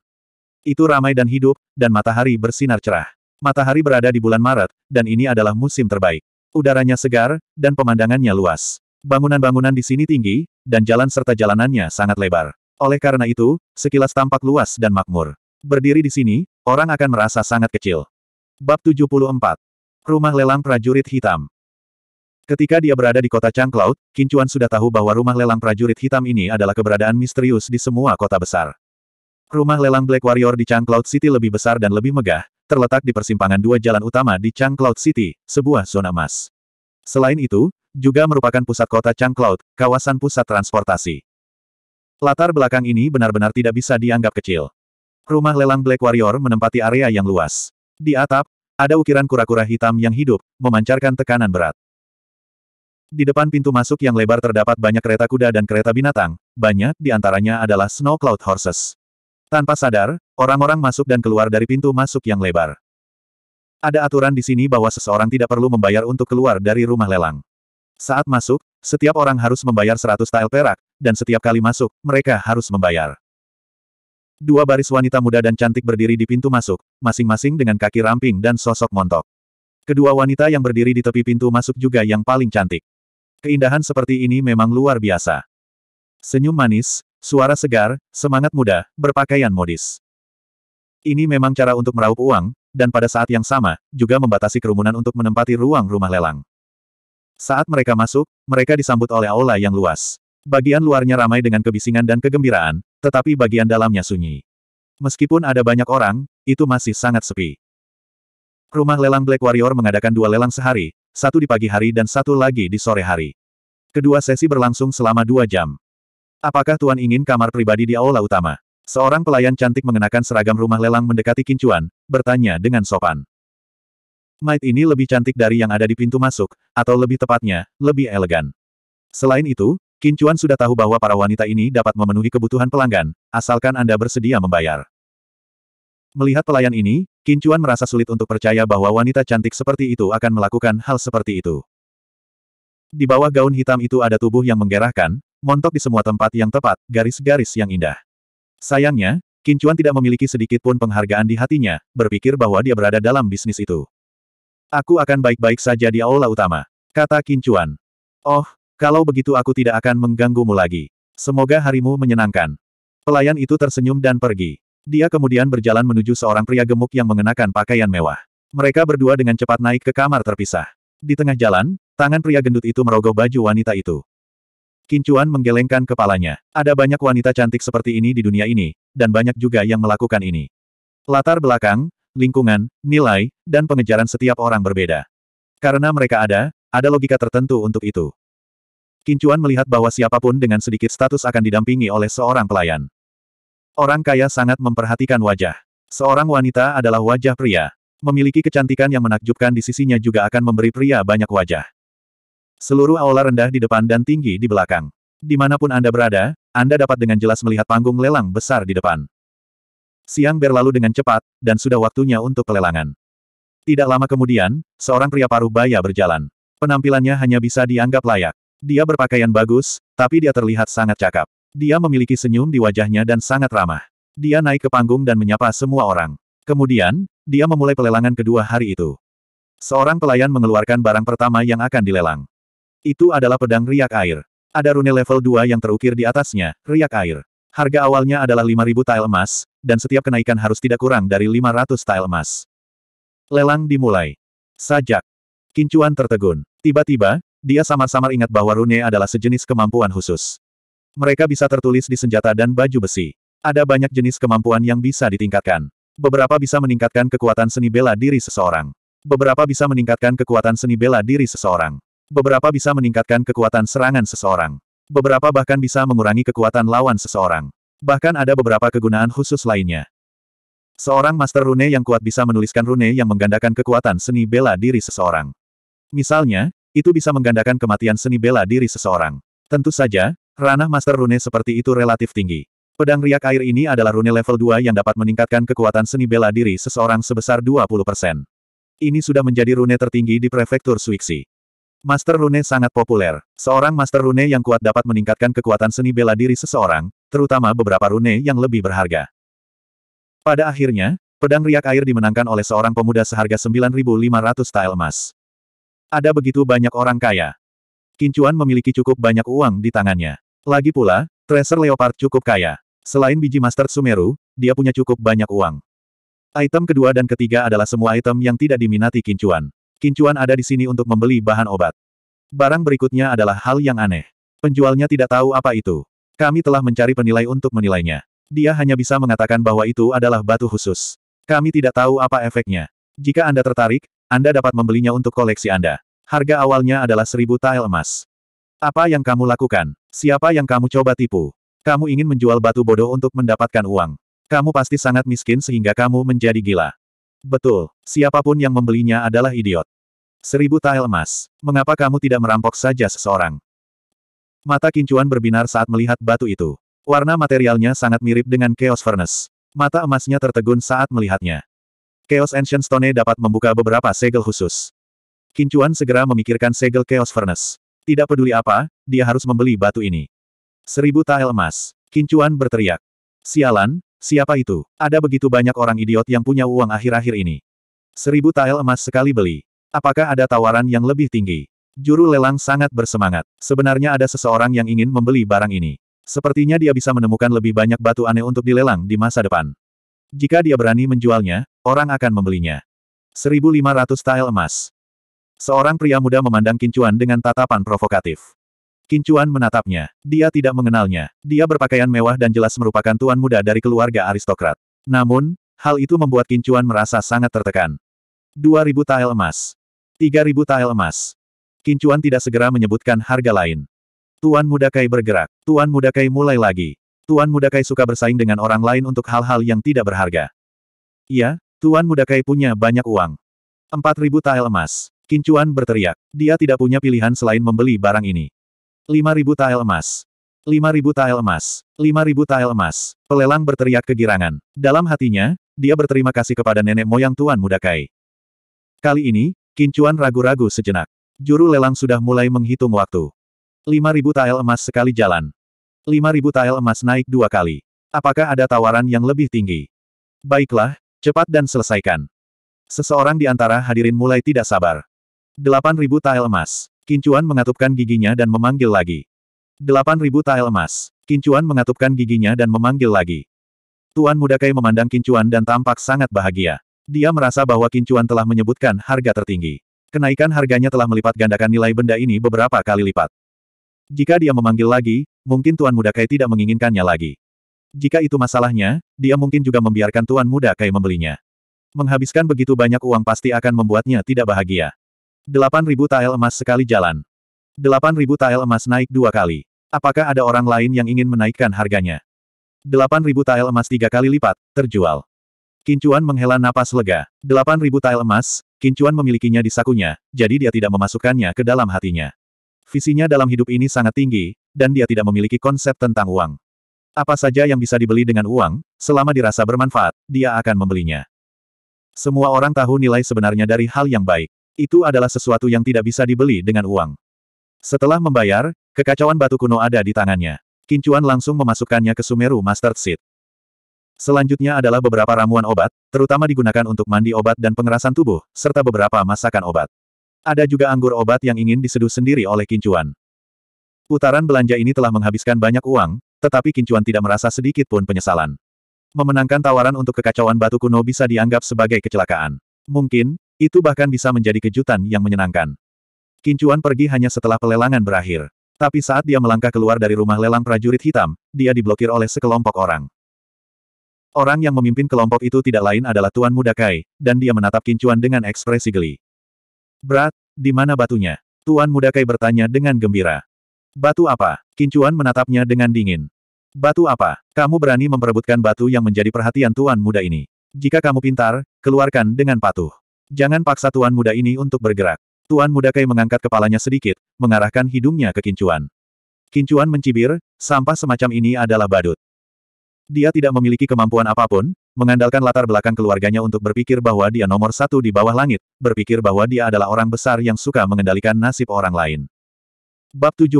Itu ramai dan hidup, dan matahari bersinar cerah. Matahari berada di bulan Maret, dan ini adalah musim terbaik. Udaranya segar, dan pemandangannya luas. Bangunan-bangunan di sini tinggi, dan jalan serta jalanannya sangat lebar. Oleh karena itu, sekilas tampak luas dan makmur. Berdiri di sini, orang akan merasa sangat kecil. Bab 74. Rumah Lelang Prajurit Hitam Ketika dia berada di kota Cangcloud, Kincuan sudah tahu bahwa rumah lelang prajurit hitam ini adalah keberadaan misterius di semua kota besar. Rumah lelang Black Warrior di Cangcloud City lebih besar dan lebih megah, terletak di persimpangan dua jalan utama di Chang Cloud City, sebuah zona emas. Selain itu, juga merupakan pusat kota Chang Cloud, kawasan pusat transportasi. Latar belakang ini benar-benar tidak bisa dianggap kecil. Rumah lelang Black Warrior menempati area yang luas. Di atap, ada ukiran kura-kura hitam yang hidup, memancarkan tekanan berat. Di depan pintu masuk yang lebar terdapat banyak kereta kuda dan kereta binatang, banyak di antaranya adalah Snow Cloud Horses. Tanpa sadar, orang-orang masuk dan keluar dari pintu masuk yang lebar. Ada aturan di sini bahwa seseorang tidak perlu membayar untuk keluar dari rumah lelang. Saat masuk, setiap orang harus membayar 100 tael perak, dan setiap kali masuk, mereka harus membayar. Dua baris wanita muda dan cantik berdiri di pintu masuk, masing-masing dengan kaki ramping dan sosok montok. Kedua wanita yang berdiri di tepi pintu masuk juga yang paling cantik. Keindahan seperti ini memang luar biasa. Senyum manis, Suara segar, semangat muda, berpakaian modis. Ini memang cara untuk meraup uang, dan pada saat yang sama, juga membatasi kerumunan untuk menempati ruang rumah lelang. Saat mereka masuk, mereka disambut oleh aula yang luas. Bagian luarnya ramai dengan kebisingan dan kegembiraan, tetapi bagian dalamnya sunyi. Meskipun ada banyak orang, itu masih sangat sepi. Rumah lelang Black Warrior mengadakan dua lelang sehari, satu di pagi hari dan satu lagi di sore hari. Kedua sesi berlangsung selama dua jam. Apakah Tuan ingin kamar pribadi di aula utama? Seorang pelayan cantik mengenakan seragam rumah lelang mendekati Kincuan, bertanya dengan sopan. Maid ini lebih cantik dari yang ada di pintu masuk, atau lebih tepatnya, lebih elegan. Selain itu, Kincuan sudah tahu bahwa para wanita ini dapat memenuhi kebutuhan pelanggan, asalkan Anda bersedia membayar. Melihat pelayan ini, Kincuan merasa sulit untuk percaya bahwa wanita cantik seperti itu akan melakukan hal seperti itu. Di bawah gaun hitam itu ada tubuh yang menggerahkan, montok di semua tempat yang tepat, garis-garis yang indah. Sayangnya, Kincuan tidak memiliki sedikit pun penghargaan di hatinya, berpikir bahwa dia berada dalam bisnis itu. Aku akan baik-baik saja di aula utama, kata Kincuan. Oh, kalau begitu aku tidak akan mengganggumu lagi. Semoga harimu menyenangkan. Pelayan itu tersenyum dan pergi. Dia kemudian berjalan menuju seorang pria gemuk yang mengenakan pakaian mewah. Mereka berdua dengan cepat naik ke kamar terpisah. Di tengah jalan, tangan pria gendut itu merogoh baju wanita itu. Kincuan menggelengkan kepalanya. Ada banyak wanita cantik seperti ini di dunia ini, dan banyak juga yang melakukan ini. Latar belakang, lingkungan, nilai, dan pengejaran setiap orang berbeda. Karena mereka ada, ada logika tertentu untuk itu. Kincuan melihat bahwa siapapun dengan sedikit status akan didampingi oleh seorang pelayan. Orang kaya sangat memperhatikan wajah. Seorang wanita adalah wajah pria. Memiliki kecantikan yang menakjubkan di sisinya juga akan memberi pria banyak wajah. Seluruh aula rendah di depan dan tinggi di belakang. Dimanapun Anda berada, Anda dapat dengan jelas melihat panggung lelang besar di depan. Siang berlalu dengan cepat, dan sudah waktunya untuk pelelangan. Tidak lama kemudian, seorang pria paruh baya berjalan. Penampilannya hanya bisa dianggap layak. Dia berpakaian bagus, tapi dia terlihat sangat cakap. Dia memiliki senyum di wajahnya dan sangat ramah. Dia naik ke panggung dan menyapa semua orang. Kemudian, dia memulai pelelangan kedua hari itu. Seorang pelayan mengeluarkan barang pertama yang akan dilelang. Itu adalah pedang riak air. Ada rune level 2 yang terukir di atasnya, riak air. Harga awalnya adalah 5.000 tael emas, dan setiap kenaikan harus tidak kurang dari 500 tael emas. Lelang dimulai. Sajak. Kincuan tertegun. Tiba-tiba, dia samar-samar ingat bahwa rune adalah sejenis kemampuan khusus. Mereka bisa tertulis di senjata dan baju besi. Ada banyak jenis kemampuan yang bisa ditingkatkan. Beberapa bisa meningkatkan kekuatan seni bela diri seseorang. Beberapa bisa meningkatkan kekuatan seni bela diri seseorang. Beberapa bisa meningkatkan kekuatan serangan seseorang. Beberapa bahkan bisa mengurangi kekuatan lawan seseorang. Bahkan ada beberapa kegunaan khusus lainnya. Seorang master rune yang kuat bisa menuliskan rune yang menggandakan kekuatan seni bela diri seseorang. Misalnya, itu bisa menggandakan kematian seni bela diri seseorang. Tentu saja, ranah master rune seperti itu relatif tinggi. Pedang riak air ini adalah rune level 2 yang dapat meningkatkan kekuatan seni bela diri seseorang sebesar 20%. Ini sudah menjadi rune tertinggi di prefektur Suiksi. Master Rune sangat populer. Seorang Master Rune yang kuat dapat meningkatkan kekuatan seni bela diri seseorang, terutama beberapa rune yang lebih berharga. Pada akhirnya, pedang riak air dimenangkan oleh seorang pemuda seharga 9.500 tael emas. Ada begitu banyak orang kaya. Kincuan memiliki cukup banyak uang di tangannya. Lagi pula, Tracer Leopard cukup kaya. Selain biji Master Sumeru, dia punya cukup banyak uang. Item kedua dan ketiga adalah semua item yang tidak diminati Kincuan. Kincuan ada di sini untuk membeli bahan obat. Barang berikutnya adalah hal yang aneh. Penjualnya tidak tahu apa itu. Kami telah mencari penilai untuk menilainya. Dia hanya bisa mengatakan bahwa itu adalah batu khusus. Kami tidak tahu apa efeknya. Jika Anda tertarik, Anda dapat membelinya untuk koleksi Anda. Harga awalnya adalah seribu tael emas. Apa yang kamu lakukan? Siapa yang kamu coba tipu? Kamu ingin menjual batu bodoh untuk mendapatkan uang. Kamu pasti sangat miskin sehingga kamu menjadi gila. Betul, siapapun yang membelinya adalah idiot. Seribu tael emas. Mengapa kamu tidak merampok saja seseorang? Mata kincuan berbinar saat melihat batu itu. Warna materialnya sangat mirip dengan Chaos Furnace. Mata emasnya tertegun saat melihatnya. Chaos Ancient Stone dapat membuka beberapa segel khusus. Kincuan segera memikirkan segel Chaos Furnace. Tidak peduli apa, dia harus membeli batu ini. Seribu tael emas. Kincuan berteriak. Sialan, Siapa itu? Ada begitu banyak orang idiot yang punya uang akhir-akhir ini. Seribu tael emas sekali beli. Apakah ada tawaran yang lebih tinggi? Juru lelang sangat bersemangat. Sebenarnya ada seseorang yang ingin membeli barang ini. Sepertinya dia bisa menemukan lebih banyak batu aneh untuk dilelang di masa depan. Jika dia berani menjualnya, orang akan membelinya. 1500 tael emas. Seorang pria muda memandang Kincuan dengan tatapan provokatif. Kincuan menatapnya. Dia tidak mengenalnya. Dia berpakaian mewah dan jelas merupakan tuan muda dari keluarga aristokrat. Namun, hal itu membuat Kincuan merasa sangat tertekan. 2000 tael emas. 3000 tael emas. Kincuan tidak segera menyebutkan harga lain. Tuan Muda Kai bergerak. Tuan Muda Kai mulai lagi. Tuan Muda Kai suka bersaing dengan orang lain untuk hal-hal yang tidak berharga. Iya, Tuan Muda Kai punya banyak uang. 4000 tael emas. Kincuan berteriak. Dia tidak punya pilihan selain membeli barang ini. 5000 tael emas. 5000 tael emas. 5000 tael emas. Pelelang berteriak kegirangan. Dalam hatinya, dia berterima kasih kepada nenek moyang Tuan Muda Kali ini, Kincuan ragu-ragu sejenak. Juru lelang sudah mulai menghitung waktu. 5000 tael emas sekali jalan. 5000 tael emas naik dua kali. Apakah ada tawaran yang lebih tinggi? Baiklah, cepat dan selesaikan. Seseorang di antara hadirin mulai tidak sabar. Delapan tael emas. Kincuan mengatupkan giginya dan memanggil lagi. Delapan tael emas. Kincuan mengatupkan giginya dan memanggil lagi. Tuan Muda Kai memandang Kincuan dan tampak sangat bahagia. Dia merasa bahwa Kincuan telah menyebutkan harga tertinggi. Kenaikan harganya telah melipat gandakan nilai benda ini beberapa kali lipat. Jika dia memanggil lagi, mungkin Tuan Muda Kai tidak menginginkannya lagi. Jika itu masalahnya, dia mungkin juga membiarkan Tuan Muda Kai membelinya. Menghabiskan begitu banyak uang pasti akan membuatnya tidak bahagia. Delapan ribu tael emas sekali jalan. Delapan ribu tael emas naik dua kali. Apakah ada orang lain yang ingin menaikkan harganya? Delapan ribu tael emas tiga kali lipat, terjual. Kincuan menghela napas lega. Delapan ribu tael emas, Kincuan memilikinya di sakunya, jadi dia tidak memasukkannya ke dalam hatinya. Visinya dalam hidup ini sangat tinggi, dan dia tidak memiliki konsep tentang uang. Apa saja yang bisa dibeli dengan uang, selama dirasa bermanfaat, dia akan membelinya. Semua orang tahu nilai sebenarnya dari hal yang baik. Itu adalah sesuatu yang tidak bisa dibeli dengan uang. Setelah membayar, kekacauan batu kuno ada di tangannya. Kincuan langsung memasukkannya ke Sumeru master Seed. Selanjutnya adalah beberapa ramuan obat, terutama digunakan untuk mandi obat dan pengerasan tubuh, serta beberapa masakan obat. Ada juga anggur obat yang ingin diseduh sendiri oleh Kincuan. Putaran belanja ini telah menghabiskan banyak uang, tetapi Kincuan tidak merasa sedikit pun penyesalan. Memenangkan tawaran untuk kekacauan batu kuno bisa dianggap sebagai kecelakaan. Mungkin, itu bahkan bisa menjadi kejutan yang menyenangkan. Kincuan pergi hanya setelah pelelangan berakhir. Tapi saat dia melangkah keluar dari rumah lelang prajurit hitam, dia diblokir oleh sekelompok orang. Orang yang memimpin kelompok itu tidak lain adalah Tuan Muda Kai, dan dia menatap Kincuan dengan ekspresi geli. Berat, di mana batunya? Tuan Muda Kai bertanya dengan gembira. Batu apa? Kincuan menatapnya dengan dingin. Batu apa? Kamu berani memperebutkan batu yang menjadi perhatian Tuan Muda ini. Jika kamu pintar, keluarkan dengan patuh. Jangan paksa tuan muda ini untuk bergerak. Tuan muda Kai mengangkat kepalanya sedikit, mengarahkan hidungnya ke Kincuan. Kincuan mencibir, sampah semacam ini adalah badut. Dia tidak memiliki kemampuan apapun, mengandalkan latar belakang keluarganya untuk berpikir bahwa dia nomor satu di bawah langit, berpikir bahwa dia adalah orang besar yang suka mengendalikan nasib orang lain. Bab 75.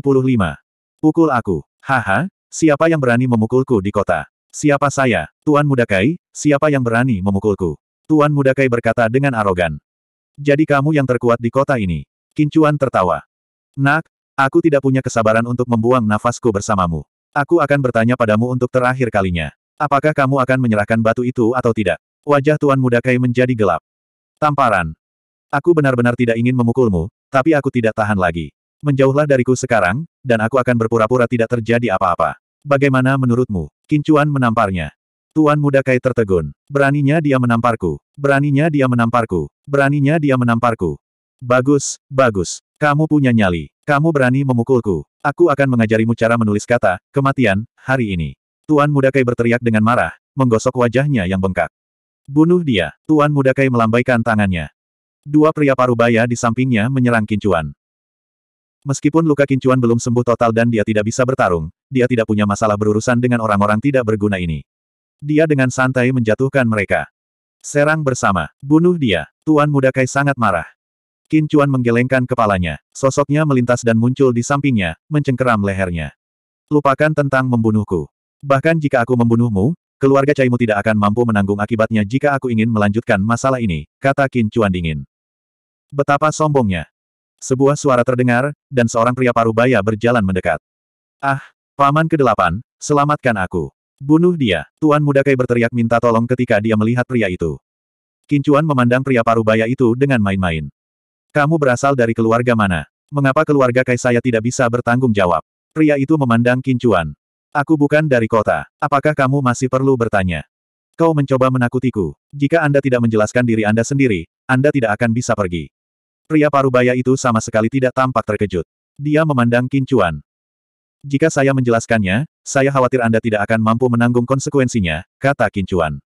Pukul aku. Haha, siapa yang berani memukulku di kota? Siapa saya, Tuan Muda Kai, siapa yang berani memukulku? Tuan Muda Kai berkata dengan arogan. Jadi kamu yang terkuat di kota ini. Kincuan tertawa. Nak, aku tidak punya kesabaran untuk membuang nafasku bersamamu. Aku akan bertanya padamu untuk terakhir kalinya. Apakah kamu akan menyerahkan batu itu atau tidak? Wajah Tuan Muda Kai menjadi gelap. Tamparan. Aku benar-benar tidak ingin memukulmu, tapi aku tidak tahan lagi. Menjauhlah dariku sekarang, dan aku akan berpura-pura tidak terjadi apa-apa. Bagaimana menurutmu? Kincuan menamparnya. Tuan muda Kai tertegun. Beraninya dia menamparku. Beraninya dia menamparku. Beraninya dia menamparku. Bagus, bagus. Kamu punya nyali. Kamu berani memukulku. Aku akan mengajarimu cara menulis kata, kematian, hari ini. Tuan muda Kai berteriak dengan marah, menggosok wajahnya yang bengkak. Bunuh dia. Tuan muda Kai melambaikan tangannya. Dua pria parubaya di sampingnya menyerang Kincuan. Meskipun luka Kincuan belum sembuh total dan dia tidak bisa bertarung, dia tidak punya masalah berurusan dengan orang-orang tidak berguna ini. Dia dengan santai menjatuhkan mereka. Serang bersama. Bunuh dia. Tuan muda Kai sangat marah. Qin Chuan menggelengkan kepalanya. Sosoknya melintas dan muncul di sampingnya, mencengkeram lehernya. Lupakan tentang membunuhku. Bahkan jika aku membunuhmu, keluarga Caimu tidak akan mampu menanggung akibatnya jika aku ingin melanjutkan masalah ini, kata Qin Chuan dingin. Betapa sombongnya. Sebuah suara terdengar, dan seorang pria parubaya berjalan mendekat. Ah, paman kedelapan, selamatkan aku. Bunuh dia, Tuan Muda Mudakai berteriak minta tolong ketika dia melihat pria itu. Kincuan memandang pria parubaya itu dengan main-main. Kamu berasal dari keluarga mana? Mengapa keluarga saya tidak bisa bertanggung jawab? Pria itu memandang Kincuan. Aku bukan dari kota. Apakah kamu masih perlu bertanya? Kau mencoba menakutiku. Jika Anda tidak menjelaskan diri Anda sendiri, Anda tidak akan bisa pergi. Pria parubaya itu sama sekali tidak tampak terkejut. Dia memandang Kincuan. Jika saya menjelaskannya, saya khawatir Anda tidak akan mampu menanggung konsekuensinya, kata Kincuan.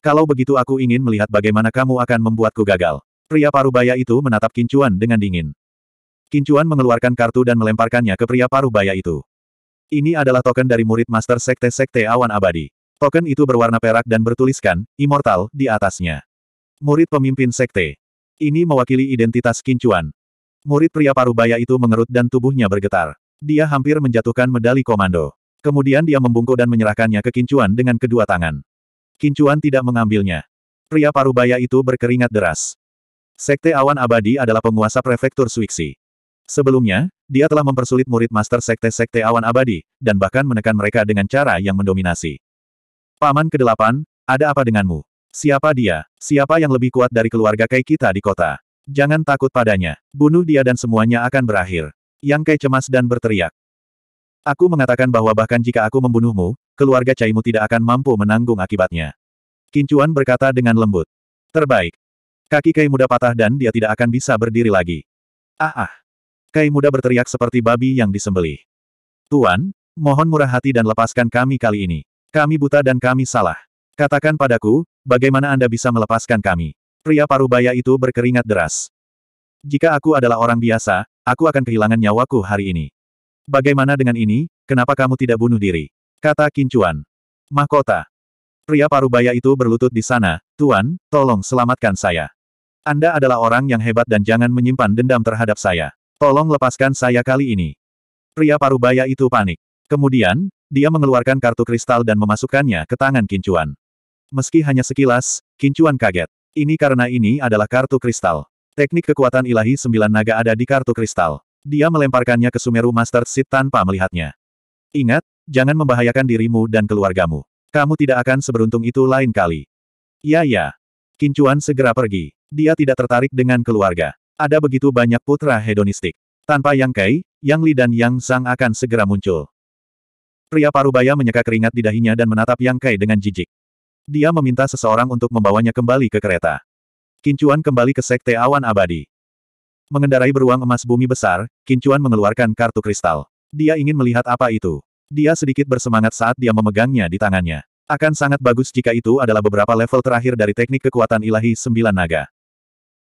Kalau begitu aku ingin melihat bagaimana kamu akan membuatku gagal. Pria parubaya itu menatap Kincuan dengan dingin. Kincuan mengeluarkan kartu dan melemparkannya ke pria parubaya itu. Ini adalah token dari murid master sekte-sekte awan abadi. Token itu berwarna perak dan bertuliskan, Immortal, di atasnya. Murid pemimpin sekte. Ini mewakili identitas Kincuan. Murid pria parubaya itu mengerut dan tubuhnya bergetar. Dia hampir menjatuhkan medali komando. Kemudian dia membungkuk dan menyerahkannya ke Kincuan dengan kedua tangan. Kincuan tidak mengambilnya. Pria parubaya itu berkeringat deras. Sekte Awan Abadi adalah penguasa prefektur Suiksi. Sebelumnya, dia telah mempersulit murid master sekte-sekte Awan Abadi, dan bahkan menekan mereka dengan cara yang mendominasi. Paman ke-8, ada apa denganmu? Siapa dia? Siapa yang lebih kuat dari keluarga Kai kita di kota? Jangan takut padanya. Bunuh dia dan semuanya akan berakhir. Yang Kai cemas dan berteriak. Aku mengatakan bahwa bahkan jika aku membunuhmu, keluarga Caimu tidak akan mampu menanggung akibatnya. Kincuan berkata dengan lembut. Terbaik. Kaki Kai muda patah dan dia tidak akan bisa berdiri lagi. Ah ah. Kai muda berteriak seperti babi yang disembelih. Tuan, mohon murah hati dan lepaskan kami kali ini. Kami buta dan kami salah. Katakan padaku, bagaimana Anda bisa melepaskan kami? Pria parubaya itu berkeringat deras. Jika aku adalah orang biasa, aku akan kehilangan nyawaku hari ini. Bagaimana dengan ini, kenapa kamu tidak bunuh diri? Kata Kincuan. Mahkota. Pria parubaya itu berlutut di sana, Tuan, tolong selamatkan saya. Anda adalah orang yang hebat dan jangan menyimpan dendam terhadap saya. Tolong lepaskan saya kali ini. Pria parubaya itu panik. Kemudian, dia mengeluarkan kartu kristal dan memasukkannya ke tangan Kincuan. Meski hanya sekilas, Kincuan kaget. Ini karena ini adalah kartu kristal. Teknik kekuatan ilahi sembilan naga ada di kartu kristal. Dia melemparkannya ke Sumeru Master Seed tanpa melihatnya. Ingat, jangan membahayakan dirimu dan keluargamu. Kamu tidak akan seberuntung itu lain kali. Ya ya. Kincuan segera pergi. Dia tidak tertarik dengan keluarga. Ada begitu banyak putra hedonistik. Tanpa Yang Kai, Yang Li dan Yang Sang akan segera muncul. Pria parubaya menyeka keringat di dahinya dan menatap Yang Kai dengan jijik. Dia meminta seseorang untuk membawanya kembali ke kereta. Kincuan kembali ke Sekte Awan Abadi. Mengendarai beruang emas bumi besar, Kincuan mengeluarkan kartu kristal. Dia ingin melihat apa itu. Dia sedikit bersemangat saat dia memegangnya di tangannya. Akan sangat bagus jika itu adalah beberapa level terakhir dari teknik kekuatan ilahi sembilan naga.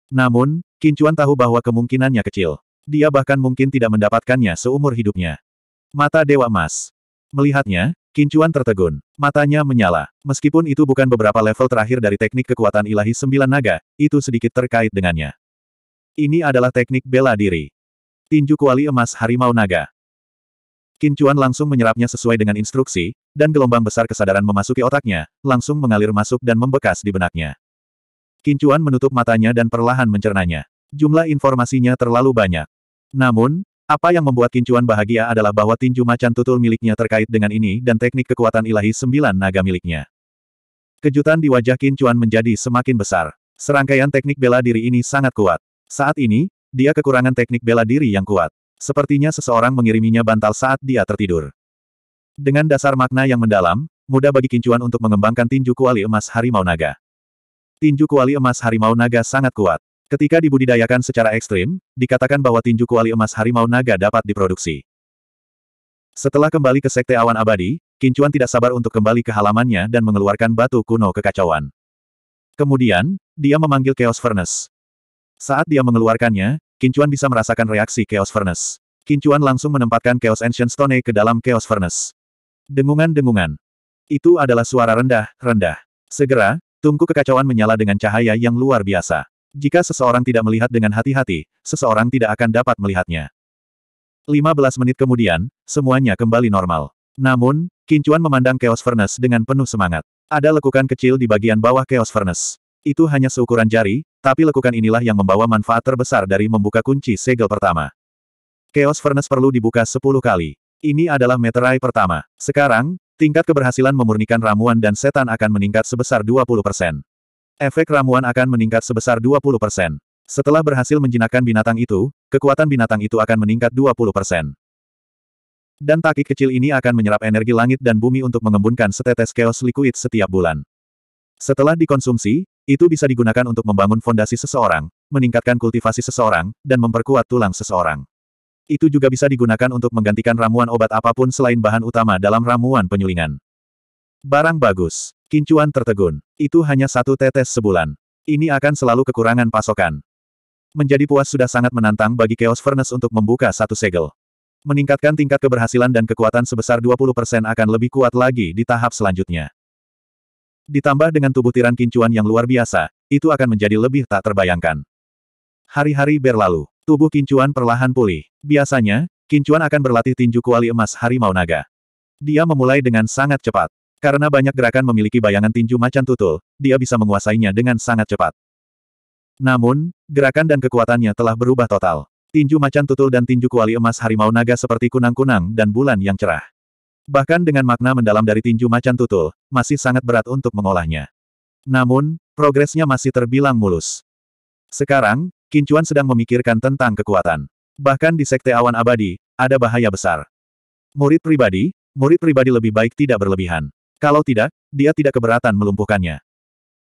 Namun, Kincuan tahu bahwa kemungkinannya kecil. Dia bahkan mungkin tidak mendapatkannya seumur hidupnya. Mata Dewa Emas. Melihatnya, Kincuan tertegun. Matanya menyala. Meskipun itu bukan beberapa level terakhir dari teknik kekuatan ilahi sembilan naga, itu sedikit terkait dengannya. Ini adalah teknik bela diri. Tinju kuali emas harimau naga. Kincuan langsung menyerapnya sesuai dengan instruksi, dan gelombang besar kesadaran memasuki otaknya, langsung mengalir masuk dan membekas di benaknya. Kincuan menutup matanya dan perlahan mencernanya. Jumlah informasinya terlalu banyak. Namun, apa yang membuat Kincuan bahagia adalah bahwa tinju macan tutul miliknya terkait dengan ini dan teknik kekuatan ilahi sembilan naga miliknya. Kejutan di wajah Kincuan menjadi semakin besar. Serangkaian teknik bela diri ini sangat kuat. Saat ini, dia kekurangan teknik bela diri yang kuat. Sepertinya seseorang mengiriminya bantal saat dia tertidur. Dengan dasar makna yang mendalam, mudah bagi Kincuan untuk mengembangkan tinju kuali emas harimau naga. Tinju kuali emas harimau naga sangat kuat. Ketika dibudidayakan secara ekstrim, dikatakan bahwa tinju kuali emas harimau naga dapat diproduksi. Setelah kembali ke Sekte Awan Abadi, Kincuan tidak sabar untuk kembali ke halamannya dan mengeluarkan batu kuno kekacauan. Kemudian, dia memanggil Chaos Furnace. Saat dia mengeluarkannya, Kincuan bisa merasakan reaksi Chaos Furnace. Kincuan langsung menempatkan Chaos Ancient Stone ke dalam Chaos Furnace. Dengungan-dengungan. Itu adalah suara rendah, rendah. Segera, tungku kekacauan menyala dengan cahaya yang luar biasa. Jika seseorang tidak melihat dengan hati-hati, seseorang tidak akan dapat melihatnya. 15 menit kemudian, semuanya kembali normal. Namun, Kincuan memandang Chaos Furnace dengan penuh semangat. Ada lekukan kecil di bagian bawah Chaos Furnace. Itu hanya seukuran jari, tapi lekukan inilah yang membawa manfaat terbesar dari membuka kunci segel pertama. Chaos Furnace perlu dibuka 10 kali. Ini adalah meterai pertama. Sekarang, tingkat keberhasilan memurnikan ramuan dan setan akan meningkat sebesar 20%. Efek ramuan akan meningkat sebesar 20%. Setelah berhasil menjinakkan binatang itu, kekuatan binatang itu akan meningkat 20%. Dan takik kecil ini akan menyerap energi langit dan bumi untuk mengembunkan setetes chaos liquid setiap bulan. Setelah dikonsumsi, itu bisa digunakan untuk membangun fondasi seseorang, meningkatkan kultivasi seseorang, dan memperkuat tulang seseorang. Itu juga bisa digunakan untuk menggantikan ramuan obat apapun selain bahan utama dalam ramuan penyulingan. Barang bagus. Kincuan tertegun. Itu hanya satu tetes sebulan. Ini akan selalu kekurangan pasokan. Menjadi puas sudah sangat menantang bagi Chaos Furnace untuk membuka satu segel. Meningkatkan tingkat keberhasilan dan kekuatan sebesar 20% akan lebih kuat lagi di tahap selanjutnya. Ditambah dengan tubuh tiran kincuan yang luar biasa, itu akan menjadi lebih tak terbayangkan. Hari-hari berlalu, tubuh kincuan perlahan pulih. Biasanya, kincuan akan berlatih tinju kuali emas harimau naga. Dia memulai dengan sangat cepat. Karena banyak gerakan memiliki bayangan tinju macan tutul, dia bisa menguasainya dengan sangat cepat. Namun, gerakan dan kekuatannya telah berubah total. Tinju macan tutul dan tinju kuali emas harimau naga seperti kunang-kunang dan bulan yang cerah. Bahkan dengan makna mendalam dari tinju macan tutul, masih sangat berat untuk mengolahnya. Namun, progresnya masih terbilang mulus. Sekarang, Kincuan sedang memikirkan tentang kekuatan. Bahkan di Sekte Awan Abadi, ada bahaya besar. Murid pribadi, murid pribadi lebih baik tidak berlebihan. Kalau tidak, dia tidak keberatan melumpuhkannya.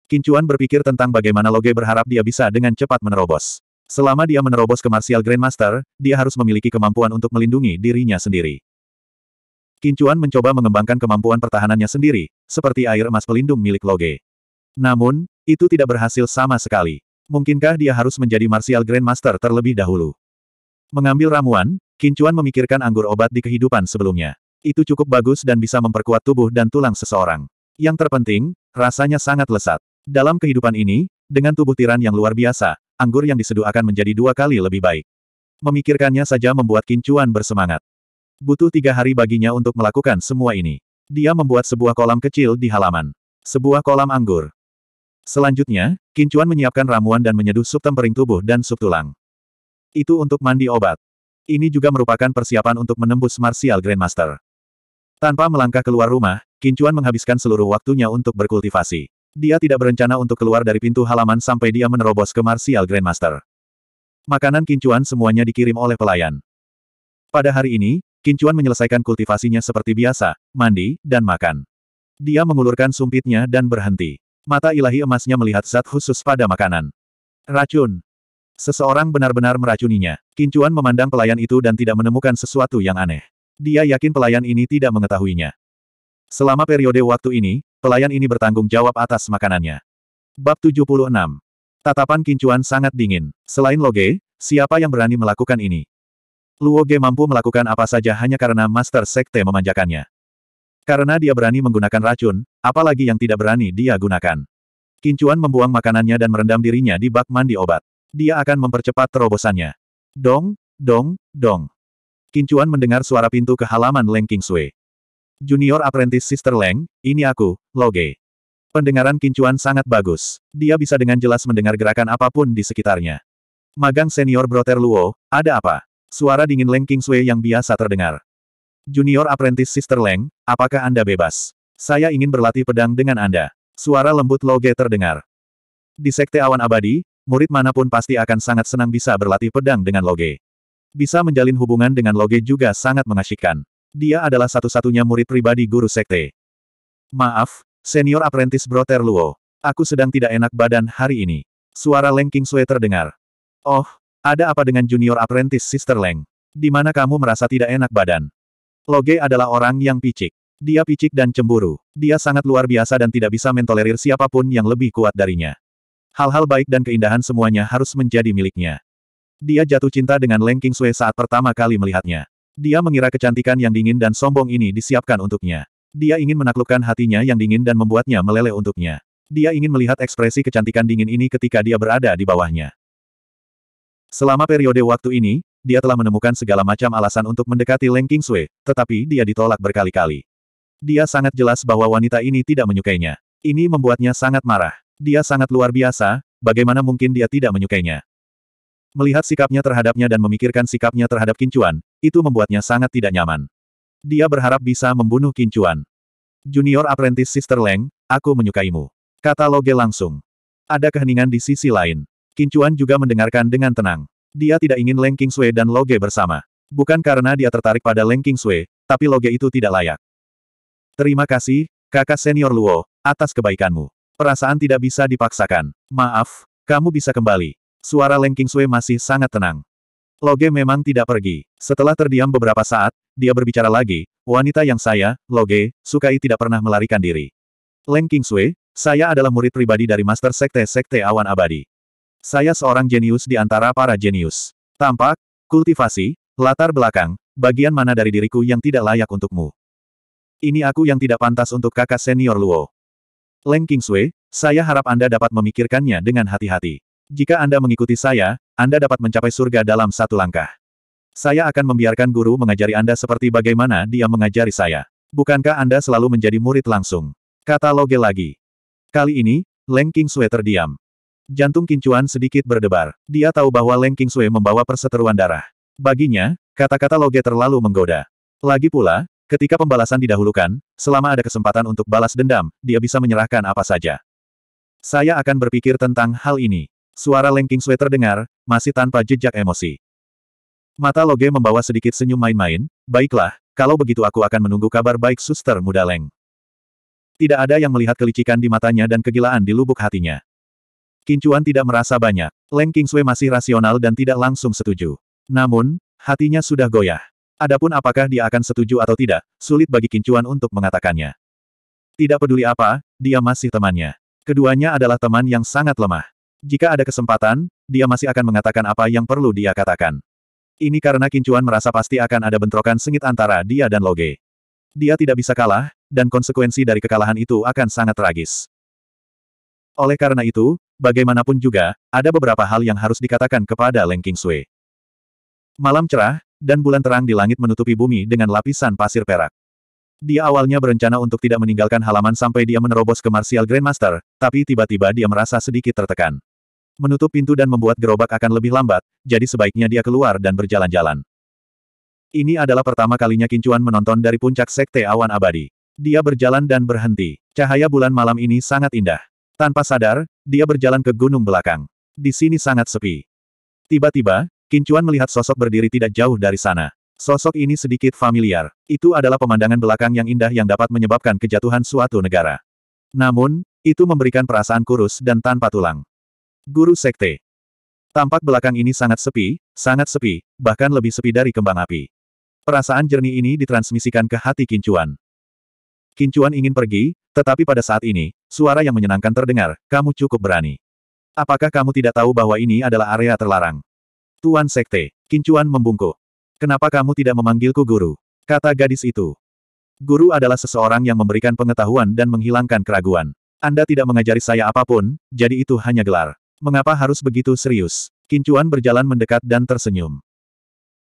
Kincuan berpikir tentang bagaimana Loge berharap dia bisa dengan cepat menerobos. Selama dia menerobos ke Martial Grandmaster, dia harus memiliki kemampuan untuk melindungi dirinya sendiri. Kincuan mencoba mengembangkan kemampuan pertahanannya sendiri, seperti air emas pelindung milik Loge. Namun, itu tidak berhasil sama sekali. Mungkinkah dia harus menjadi Martial Grandmaster terlebih dahulu? Mengambil ramuan, Kincuan memikirkan anggur obat di kehidupan sebelumnya. Itu cukup bagus dan bisa memperkuat tubuh dan tulang seseorang. Yang terpenting, rasanya sangat lesat. Dalam kehidupan ini, dengan tubuh tiran yang luar biasa, anggur yang diseduh akan menjadi dua kali lebih baik. Memikirkannya saja membuat Kincuan bersemangat. Butuh tiga hari baginya untuk melakukan semua ini. Dia membuat sebuah kolam kecil di halaman. Sebuah kolam anggur. Selanjutnya, Kincuan menyiapkan ramuan dan menyeduh sup tempering tubuh dan sup tulang. Itu untuk mandi obat. Ini juga merupakan persiapan untuk menembus Martial Grandmaster. Tanpa melangkah keluar rumah, Kincuan menghabiskan seluruh waktunya untuk berkultivasi. Dia tidak berencana untuk keluar dari pintu halaman sampai dia menerobos ke Martial Grandmaster. Makanan Kincuan semuanya dikirim oleh pelayan. Pada hari ini, Kincuan menyelesaikan kultivasinya seperti biasa, mandi, dan makan. Dia mengulurkan sumpitnya dan berhenti. Mata ilahi emasnya melihat zat khusus pada makanan. Racun. Seseorang benar-benar meracuninya. Kincuan memandang pelayan itu dan tidak menemukan sesuatu yang aneh. Dia yakin pelayan ini tidak mengetahuinya. Selama periode waktu ini, pelayan ini bertanggung jawab atas makanannya. Bab 76. Tatapan Kincuan sangat dingin. Selain Loge, siapa yang berani melakukan ini? Luoge mampu melakukan apa saja hanya karena Master Sekte memanjakannya. Karena dia berani menggunakan racun, apalagi yang tidak berani dia gunakan. Kincuan membuang makanannya dan merendam dirinya di bak mandi obat. Dia akan mempercepat terobosannya. Dong, dong, dong. Kincuan mendengar suara pintu ke halaman Leng Kingsui. Junior Apprentice Sister Leng, ini aku, Loge. Pendengaran Kincuan sangat bagus. Dia bisa dengan jelas mendengar gerakan apapun di sekitarnya. Magang senior Broter Luo, ada apa? Suara dingin Leng Kingsui yang biasa terdengar. Junior Apprentice Sister Leng, apakah Anda bebas? Saya ingin berlatih pedang dengan Anda. Suara lembut Loge terdengar. Di Sekte Awan Abadi, murid manapun pasti akan sangat senang bisa berlatih pedang dengan Loge. Bisa menjalin hubungan dengan Loge juga sangat mengasyikkan. Dia adalah satu-satunya murid pribadi guru sekte. Maaf, senior apprentice Broter Luo. Aku sedang tidak enak badan hari ini. Suara Leng King Sue terdengar. Oh, ada apa dengan junior apprentice Sister Leng? Di mana kamu merasa tidak enak badan? Loge adalah orang yang picik. Dia picik dan cemburu. Dia sangat luar biasa dan tidak bisa mentolerir siapapun yang lebih kuat darinya. Hal-hal baik dan keindahan semuanya harus menjadi miliknya. Dia jatuh cinta dengan Leng Sui saat pertama kali melihatnya. Dia mengira kecantikan yang dingin dan sombong ini disiapkan untuknya. Dia ingin menaklukkan hatinya yang dingin dan membuatnya meleleh untuknya. Dia ingin melihat ekspresi kecantikan dingin ini ketika dia berada di bawahnya. Selama periode waktu ini, dia telah menemukan segala macam alasan untuk mendekati Leng Sui, tetapi dia ditolak berkali-kali. Dia sangat jelas bahwa wanita ini tidak menyukainya. Ini membuatnya sangat marah. Dia sangat luar biasa, bagaimana mungkin dia tidak menyukainya. Melihat sikapnya terhadapnya dan memikirkan sikapnya terhadap Kincuan, itu membuatnya sangat tidak nyaman. Dia berharap bisa membunuh Kincuan. Junior Apprentice Sister Leng, aku menyukaimu. Kata Loge langsung. Ada keheningan di sisi lain. Kincuan juga mendengarkan dengan tenang. Dia tidak ingin Leng Kingsway dan Loge bersama. Bukan karena dia tertarik pada Leng Kingsway, tapi Loge itu tidak layak. Terima kasih, kakak senior Luo, atas kebaikanmu. Perasaan tidak bisa dipaksakan. Maaf, kamu bisa kembali. Suara Leng Sui masih sangat tenang. Loge memang tidak pergi. Setelah terdiam beberapa saat, dia berbicara lagi, wanita yang saya, Loge, sukai tidak pernah melarikan diri. Leng Sui, saya adalah murid pribadi dari Master Sekte Sekte Awan Abadi. Saya seorang jenius di antara para jenius. Tampak, kultivasi, latar belakang, bagian mana dari diriku yang tidak layak untukmu. Ini aku yang tidak pantas untuk kakak senior Luo. Leng Sui, saya harap Anda dapat memikirkannya dengan hati-hati. Jika Anda mengikuti saya, Anda dapat mencapai surga dalam satu langkah. Saya akan membiarkan guru mengajari Anda seperti bagaimana dia mengajari saya. Bukankah Anda selalu menjadi murid langsung? Kata Loge lagi. Kali ini, Leng King Sue terdiam. Jantung Kincuan sedikit berdebar. Dia tahu bahwa Leng King Sue membawa perseteruan darah. Baginya, kata-kata Loge terlalu menggoda. Lagi pula, ketika pembalasan didahulukan, selama ada kesempatan untuk balas dendam, dia bisa menyerahkan apa saja. Saya akan berpikir tentang hal ini. Suara Leng Sui terdengar, masih tanpa jejak emosi. Mata Loge membawa sedikit senyum main-main, baiklah, kalau begitu aku akan menunggu kabar baik suster muda Leng. Tidak ada yang melihat kelicikan di matanya dan kegilaan di lubuk hatinya. Kincuan tidak merasa banyak. Leng Kingsue masih rasional dan tidak langsung setuju. Namun, hatinya sudah goyah. Adapun apakah dia akan setuju atau tidak, sulit bagi Kincuan untuk mengatakannya. Tidak peduli apa, dia masih temannya. Keduanya adalah teman yang sangat lemah. Jika ada kesempatan, dia masih akan mengatakan apa yang perlu dia katakan. Ini karena Kincuan merasa pasti akan ada bentrokan sengit antara dia dan Loge. Dia tidak bisa kalah, dan konsekuensi dari kekalahan itu akan sangat tragis. Oleh karena itu, bagaimanapun juga, ada beberapa hal yang harus dikatakan kepada Leng King Sui. Malam cerah, dan bulan terang di langit menutupi bumi dengan lapisan pasir perak. Dia awalnya berencana untuk tidak meninggalkan halaman sampai dia menerobos ke Martial Grandmaster, tapi tiba-tiba dia merasa sedikit tertekan. Menutup pintu dan membuat gerobak akan lebih lambat, jadi sebaiknya dia keluar dan berjalan-jalan. Ini adalah pertama kalinya Kincuan menonton dari puncak Sekte Awan Abadi. Dia berjalan dan berhenti. Cahaya bulan malam ini sangat indah. Tanpa sadar, dia berjalan ke gunung belakang. Di sini sangat sepi. Tiba-tiba, Kincuan melihat sosok berdiri tidak jauh dari sana. Sosok ini sedikit familiar. Itu adalah pemandangan belakang yang indah yang dapat menyebabkan kejatuhan suatu negara. Namun, itu memberikan perasaan kurus dan tanpa tulang. Guru Sekte. Tampak belakang ini sangat sepi, sangat sepi, bahkan lebih sepi dari kembang api. Perasaan jernih ini ditransmisikan ke hati Kincuan. Kincuan ingin pergi, tetapi pada saat ini, suara yang menyenangkan terdengar, kamu cukup berani. Apakah kamu tidak tahu bahwa ini adalah area terlarang? Tuan Sekte, Kincuan membungkuk. Kenapa kamu tidak memanggilku guru? Kata gadis itu. Guru adalah seseorang yang memberikan pengetahuan dan menghilangkan keraguan. Anda tidak mengajari saya apapun, jadi itu hanya gelar. Mengapa harus begitu serius? Kincuan berjalan mendekat dan tersenyum.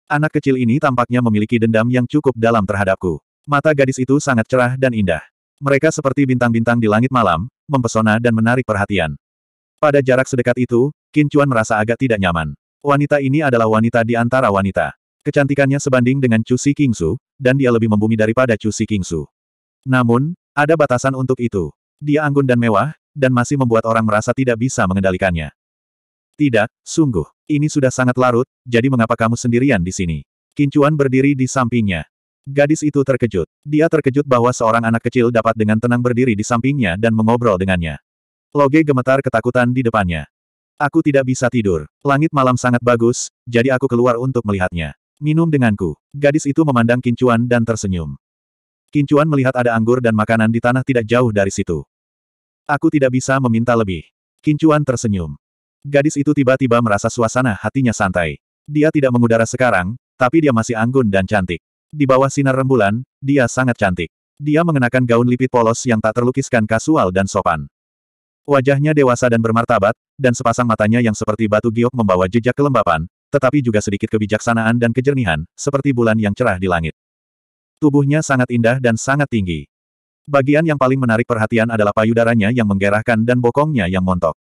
Anak kecil ini tampaknya memiliki dendam yang cukup dalam terhadapku. Mata gadis itu sangat cerah dan indah. Mereka seperti bintang-bintang di langit malam, mempesona dan menarik perhatian. Pada jarak sedekat itu, Kincuan merasa agak tidak nyaman. Wanita ini adalah wanita di antara wanita. Kecantikannya sebanding dengan Chu Si Kingsu, dan dia lebih membumi daripada Chu Si Kingsu. Namun, ada batasan untuk itu. Dia anggun dan mewah, dan masih membuat orang merasa tidak bisa mengendalikannya. Tidak, sungguh. Ini sudah sangat larut, jadi mengapa kamu sendirian di sini? Kincuan berdiri di sampingnya. Gadis itu terkejut. Dia terkejut bahwa seorang anak kecil dapat dengan tenang berdiri di sampingnya dan mengobrol dengannya. Loge gemetar ketakutan di depannya. Aku tidak bisa tidur. Langit malam sangat bagus, jadi aku keluar untuk melihatnya. Minum denganku. Gadis itu memandang Kincuan dan tersenyum. Kincuan melihat ada anggur dan makanan di tanah tidak jauh dari situ. Aku tidak bisa meminta lebih. Kincuan tersenyum. Gadis itu tiba-tiba merasa suasana hatinya santai. Dia tidak mengudara sekarang, tapi dia masih anggun dan cantik. Di bawah sinar rembulan, dia sangat cantik. Dia mengenakan gaun lipit polos yang tak terlukiskan kasual dan sopan. Wajahnya dewasa dan bermartabat, dan sepasang matanya yang seperti batu giok membawa jejak kelembapan, tetapi juga sedikit kebijaksanaan dan kejernihan, seperti bulan yang cerah di langit. Tubuhnya sangat indah dan sangat tinggi. Bagian yang paling menarik perhatian adalah payudaranya yang menggerahkan dan bokongnya yang montok.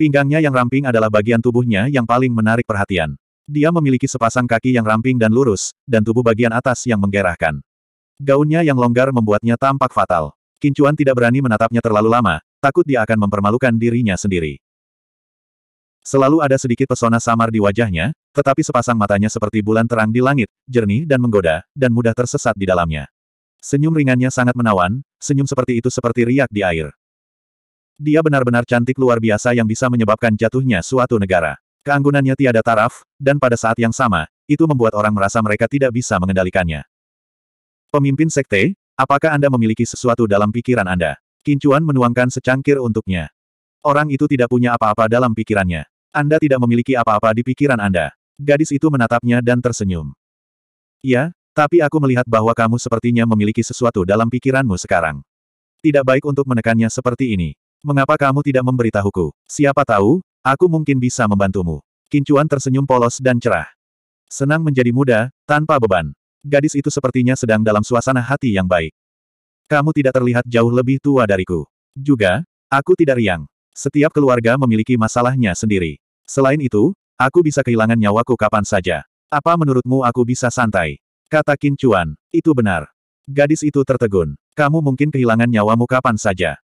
Pinggangnya yang ramping adalah bagian tubuhnya yang paling menarik perhatian. Dia memiliki sepasang kaki yang ramping dan lurus, dan tubuh bagian atas yang menggerahkan. Gaunnya yang longgar membuatnya tampak fatal. Kincuan tidak berani menatapnya terlalu lama, takut dia akan mempermalukan dirinya sendiri. Selalu ada sedikit pesona samar di wajahnya, tetapi sepasang matanya seperti bulan terang di langit, jernih dan menggoda, dan mudah tersesat di dalamnya. Senyum ringannya sangat menawan, senyum seperti itu seperti riak di air. Dia benar-benar cantik luar biasa yang bisa menyebabkan jatuhnya suatu negara. Keanggunannya tiada taraf, dan pada saat yang sama, itu membuat orang merasa mereka tidak bisa mengendalikannya. Pemimpin sekte, apakah Anda memiliki sesuatu dalam pikiran Anda? Kincuan menuangkan secangkir untuknya. Orang itu tidak punya apa-apa dalam pikirannya. Anda tidak memiliki apa-apa di pikiran Anda. Gadis itu menatapnya dan tersenyum. Ya, tapi aku melihat bahwa kamu sepertinya memiliki sesuatu dalam pikiranmu sekarang. Tidak baik untuk menekannya seperti ini. Mengapa kamu tidak memberitahuku? Siapa tahu, aku mungkin bisa membantumu. Kincuan tersenyum polos dan cerah. Senang menjadi muda, tanpa beban. Gadis itu sepertinya sedang dalam suasana hati yang baik. Kamu tidak terlihat jauh lebih tua dariku. Juga, aku tidak riang. Setiap keluarga memiliki masalahnya sendiri. Selain itu, aku bisa kehilangan nyawaku kapan saja. Apa menurutmu aku bisa santai? Kata Kincuan, Itu benar. Gadis itu tertegun. Kamu mungkin kehilangan nyawamu kapan saja.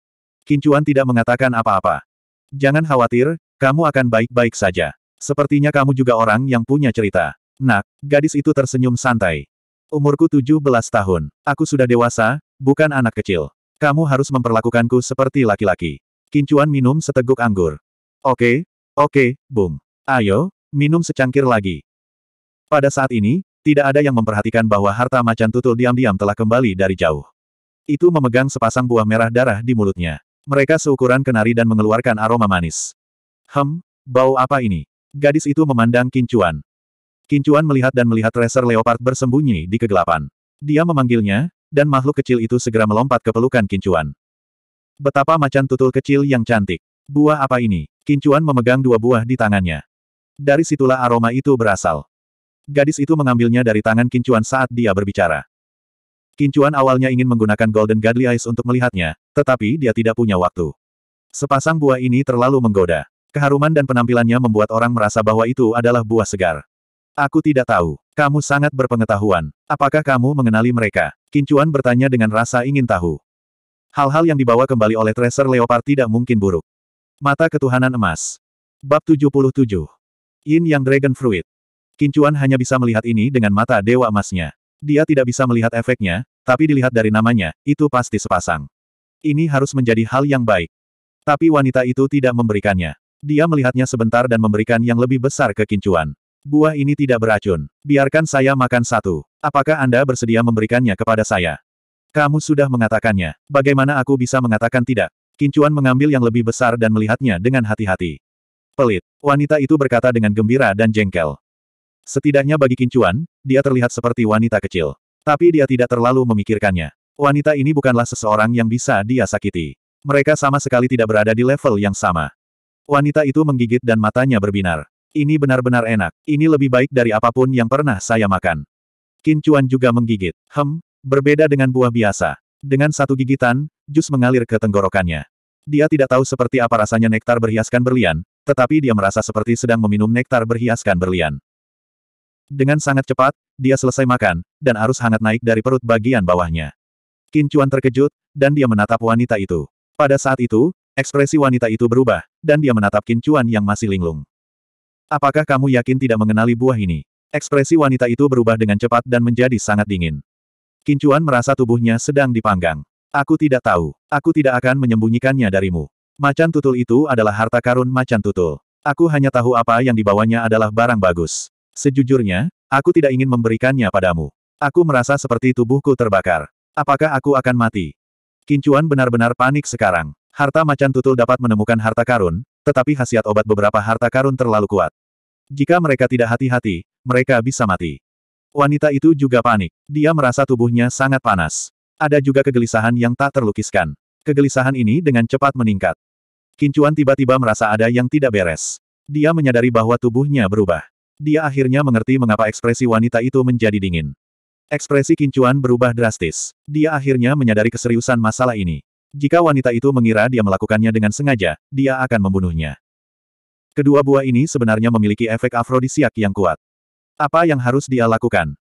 Kincuan tidak mengatakan apa-apa. Jangan khawatir, kamu akan baik-baik saja. Sepertinya kamu juga orang yang punya cerita. Nak, gadis itu tersenyum santai. Umurku 17 tahun. Aku sudah dewasa, bukan anak kecil. Kamu harus memperlakukanku seperti laki-laki. Kincuan minum seteguk anggur. Oke, oke, Bung. Ayo, minum secangkir lagi. Pada saat ini, tidak ada yang memperhatikan bahwa harta macan tutul diam-diam telah kembali dari jauh. Itu memegang sepasang buah merah darah di mulutnya. Mereka seukuran kenari dan mengeluarkan aroma manis. Hem, bau apa ini? Gadis itu memandang Kincuan. Kincuan melihat dan melihat reser Leopard bersembunyi di kegelapan. Dia memanggilnya, dan makhluk kecil itu segera melompat ke pelukan Kincuan. Betapa macan tutul kecil yang cantik. Buah apa ini? Kincuan memegang dua buah di tangannya. Dari situlah aroma itu berasal. Gadis itu mengambilnya dari tangan Kincuan saat dia berbicara. Kincuan awalnya ingin menggunakan Golden Godly Eyes untuk melihatnya, tetapi dia tidak punya waktu. Sepasang buah ini terlalu menggoda. Keharuman dan penampilannya membuat orang merasa bahwa itu adalah buah segar. Aku tidak tahu. Kamu sangat berpengetahuan. Apakah kamu mengenali mereka? Kincuan bertanya dengan rasa ingin tahu. Hal-hal yang dibawa kembali oleh Tracer Leopard tidak mungkin buruk. Mata Ketuhanan Emas. Bab 77. Yin Yang Dragon Fruit. Kincuan hanya bisa melihat ini dengan mata dewa emasnya. Dia tidak bisa melihat efeknya, tapi dilihat dari namanya, itu pasti sepasang. Ini harus menjadi hal yang baik. Tapi wanita itu tidak memberikannya. Dia melihatnya sebentar dan memberikan yang lebih besar ke Kincuan. Buah ini tidak beracun. Biarkan saya makan satu. Apakah Anda bersedia memberikannya kepada saya? Kamu sudah mengatakannya. Bagaimana aku bisa mengatakan tidak? Kincuan mengambil yang lebih besar dan melihatnya dengan hati-hati. Pelit. Wanita itu berkata dengan gembira dan jengkel. Setidaknya bagi Kincuan, dia terlihat seperti wanita kecil. Tapi dia tidak terlalu memikirkannya. Wanita ini bukanlah seseorang yang bisa dia sakiti. Mereka sama sekali tidak berada di level yang sama. Wanita itu menggigit dan matanya berbinar. Ini benar-benar enak. Ini lebih baik dari apapun yang pernah saya makan. Kincuan juga menggigit. Hem, berbeda dengan buah biasa. Dengan satu gigitan, jus mengalir ke tenggorokannya. Dia tidak tahu seperti apa rasanya nektar berhiaskan berlian, tetapi dia merasa seperti sedang meminum nektar berhiaskan berlian. Dengan sangat cepat, dia selesai makan, dan arus hangat naik dari perut bagian bawahnya. Qin Chuan terkejut, dan dia menatap wanita itu. Pada saat itu, ekspresi wanita itu berubah, dan dia menatap Qin Chuan yang masih linglung. Apakah kamu yakin tidak mengenali buah ini? Ekspresi wanita itu berubah dengan cepat dan menjadi sangat dingin. Qin Chuan merasa tubuhnya sedang dipanggang. Aku tidak tahu. Aku tidak akan menyembunyikannya darimu. Macan tutul itu adalah harta karun macan tutul. Aku hanya tahu apa yang dibawanya adalah barang bagus. Sejujurnya, aku tidak ingin memberikannya padamu. Aku merasa seperti tubuhku terbakar. Apakah aku akan mati? Kincuan benar-benar panik sekarang. Harta macan tutul dapat menemukan harta karun, tetapi khasiat obat beberapa harta karun terlalu kuat. Jika mereka tidak hati-hati, mereka bisa mati. Wanita itu juga panik. Dia merasa tubuhnya sangat panas. Ada juga kegelisahan yang tak terlukiskan. Kegelisahan ini dengan cepat meningkat. Kincuan tiba-tiba merasa ada yang tidak beres. Dia menyadari bahwa tubuhnya berubah. Dia akhirnya mengerti mengapa ekspresi wanita itu menjadi dingin. Ekspresi Kincuan berubah drastis. Dia akhirnya menyadari keseriusan masalah ini. Jika wanita itu mengira dia melakukannya dengan sengaja, dia akan membunuhnya. Kedua buah ini sebenarnya memiliki efek afrodisiak yang kuat. Apa yang harus dia lakukan?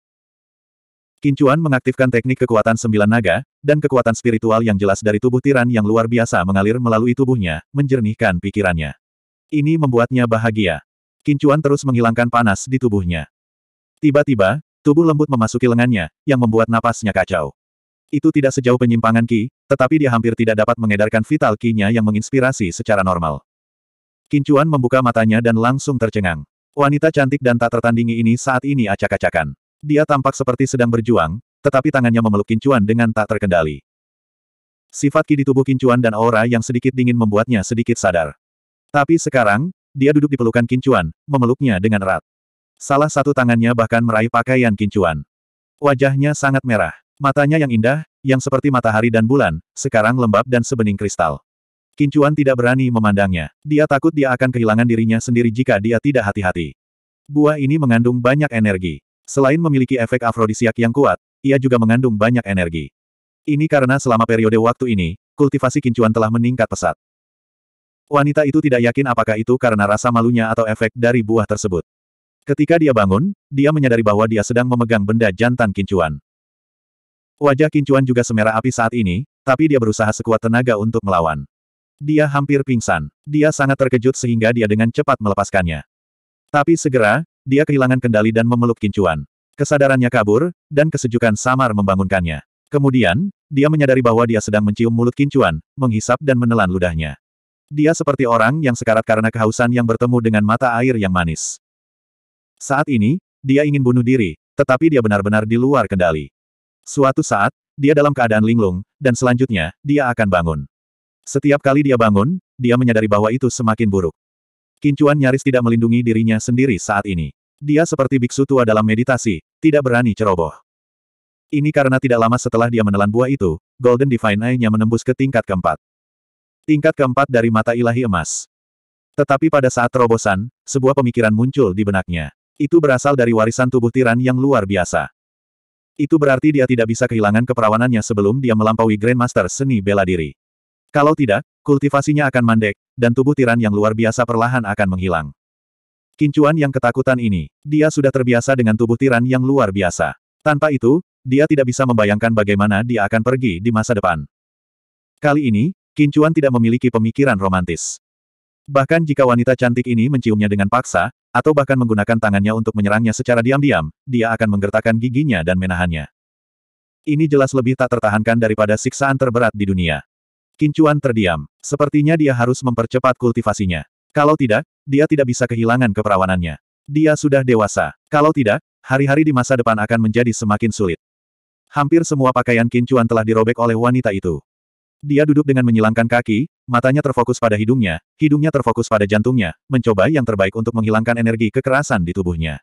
Kincuan mengaktifkan teknik kekuatan sembilan naga, dan kekuatan spiritual yang jelas dari tubuh tiran yang luar biasa mengalir melalui tubuhnya, menjernihkan pikirannya. Ini membuatnya bahagia. Kincuan terus menghilangkan panas di tubuhnya. Tiba-tiba, tubuh lembut memasuki lengannya, yang membuat napasnya kacau. Itu tidak sejauh penyimpangan Ki, tetapi dia hampir tidak dapat mengedarkan vital Ki-nya yang menginspirasi secara normal. Kincuan membuka matanya dan langsung tercengang. Wanita cantik dan tak tertandingi ini saat ini acak-acakan. Dia tampak seperti sedang berjuang, tetapi tangannya memeluk Kincuan dengan tak terkendali. Sifat Ki di tubuh Kincuan dan aura yang sedikit dingin membuatnya sedikit sadar. Tapi sekarang, dia duduk di pelukan Kincuan, memeluknya dengan erat. Salah satu tangannya bahkan meraih pakaian Kincuan. Wajahnya sangat merah. Matanya yang indah, yang seperti matahari dan bulan, sekarang lembab dan sebening kristal. Kincuan tidak berani memandangnya. Dia takut dia akan kehilangan dirinya sendiri jika dia tidak hati-hati. Buah ini mengandung banyak energi. Selain memiliki efek afrodisiak yang kuat, ia juga mengandung banyak energi. Ini karena selama periode waktu ini, kultivasi kincuan telah meningkat pesat. Wanita itu tidak yakin apakah itu karena rasa malunya atau efek dari buah tersebut. Ketika dia bangun, dia menyadari bahwa dia sedang memegang benda jantan kincuan. Wajah kincuan juga semerah api saat ini, tapi dia berusaha sekuat tenaga untuk melawan. Dia hampir pingsan. Dia sangat terkejut sehingga dia dengan cepat melepaskannya. Tapi segera, dia kehilangan kendali dan memeluk kincuan. Kesadarannya kabur, dan kesejukan samar membangunkannya. Kemudian, dia menyadari bahwa dia sedang mencium mulut kincuan, menghisap dan menelan ludahnya. Dia seperti orang yang sekarat karena kehausan yang bertemu dengan mata air yang manis. Saat ini, dia ingin bunuh diri, tetapi dia benar-benar di luar kendali. Suatu saat, dia dalam keadaan linglung, dan selanjutnya, dia akan bangun. Setiap kali dia bangun, dia menyadari bahwa itu semakin buruk. Kincuan nyaris tidak melindungi dirinya sendiri saat ini. Dia seperti biksu tua dalam meditasi, tidak berani ceroboh. Ini karena tidak lama setelah dia menelan buah itu, Golden Divine Eye-nya menembus ke tingkat keempat. Tingkat keempat dari mata ilahi emas. Tetapi pada saat terobosan, sebuah pemikiran muncul di benaknya. Itu berasal dari warisan tubuh tiran yang luar biasa. Itu berarti dia tidak bisa kehilangan keperawanannya sebelum dia melampaui Grandmaster seni bela diri. Kalau tidak, kultivasinya akan mandek, dan tubuh tiran yang luar biasa perlahan akan menghilang. Kincuan yang ketakutan ini, dia sudah terbiasa dengan tubuh tiran yang luar biasa. Tanpa itu, dia tidak bisa membayangkan bagaimana dia akan pergi di masa depan. Kali ini, Kincuan tidak memiliki pemikiran romantis. Bahkan jika wanita cantik ini menciumnya dengan paksa, atau bahkan menggunakan tangannya untuk menyerangnya secara diam-diam, dia akan menggertakkan giginya dan menahannya. Ini jelas lebih tak tertahankan daripada siksaan terberat di dunia. Kincuan terdiam. Sepertinya dia harus mempercepat kultivasinya. Kalau tidak, dia tidak bisa kehilangan keperawanannya. Dia sudah dewasa. Kalau tidak, hari-hari di masa depan akan menjadi semakin sulit. Hampir semua pakaian Kincuan telah dirobek oleh wanita itu. Dia duduk dengan menyilangkan kaki, matanya terfokus pada hidungnya, hidungnya terfokus pada jantungnya, mencoba yang terbaik untuk menghilangkan energi kekerasan di tubuhnya.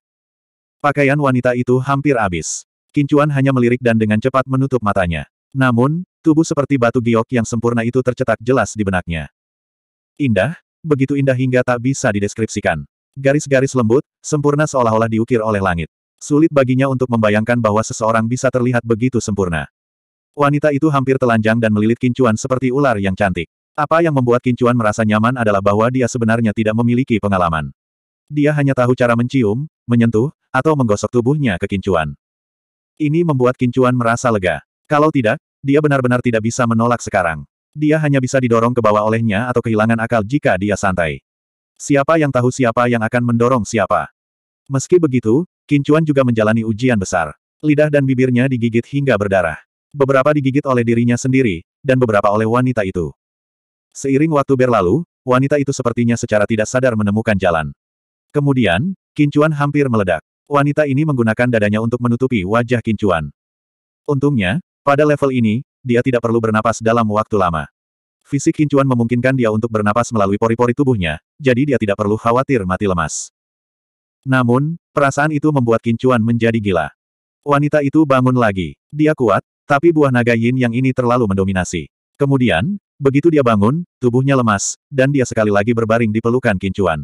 Pakaian wanita itu hampir habis. Kincuan hanya melirik dan dengan cepat menutup matanya. Namun, tubuh seperti batu giok yang sempurna itu tercetak jelas di benaknya. Indah, begitu indah hingga tak bisa dideskripsikan. Garis-garis lembut, sempurna seolah-olah diukir oleh langit. Sulit baginya untuk membayangkan bahwa seseorang bisa terlihat begitu sempurna. Wanita itu hampir telanjang dan melilit kincuan seperti ular yang cantik. Apa yang membuat kincuan merasa nyaman adalah bahwa dia sebenarnya tidak memiliki pengalaman. Dia hanya tahu cara mencium, menyentuh, atau menggosok tubuhnya ke kincuan. Ini membuat kincuan merasa lega. Kalau tidak, dia benar-benar tidak bisa menolak sekarang. Dia hanya bisa didorong ke bawah olehnya atau kehilangan akal jika dia santai. Siapa yang tahu siapa yang akan mendorong siapa? Meski begitu, Kincuan juga menjalani ujian besar. Lidah dan bibirnya digigit hingga berdarah. Beberapa digigit oleh dirinya sendiri, dan beberapa oleh wanita itu. Seiring waktu berlalu, wanita itu sepertinya secara tidak sadar menemukan jalan. Kemudian, Kincuan hampir meledak. Wanita ini menggunakan dadanya untuk menutupi wajah Kincuan. Untungnya, pada level ini, dia tidak perlu bernapas dalam waktu lama. Fisik Kincuan memungkinkan dia untuk bernapas melalui pori-pori tubuhnya, jadi dia tidak perlu khawatir mati lemas. Namun, perasaan itu membuat Kincuan menjadi gila. Wanita itu bangun lagi. Dia kuat, tapi buah naga yin yang ini terlalu mendominasi. Kemudian, begitu dia bangun, tubuhnya lemas, dan dia sekali lagi berbaring di pelukan Kincuan.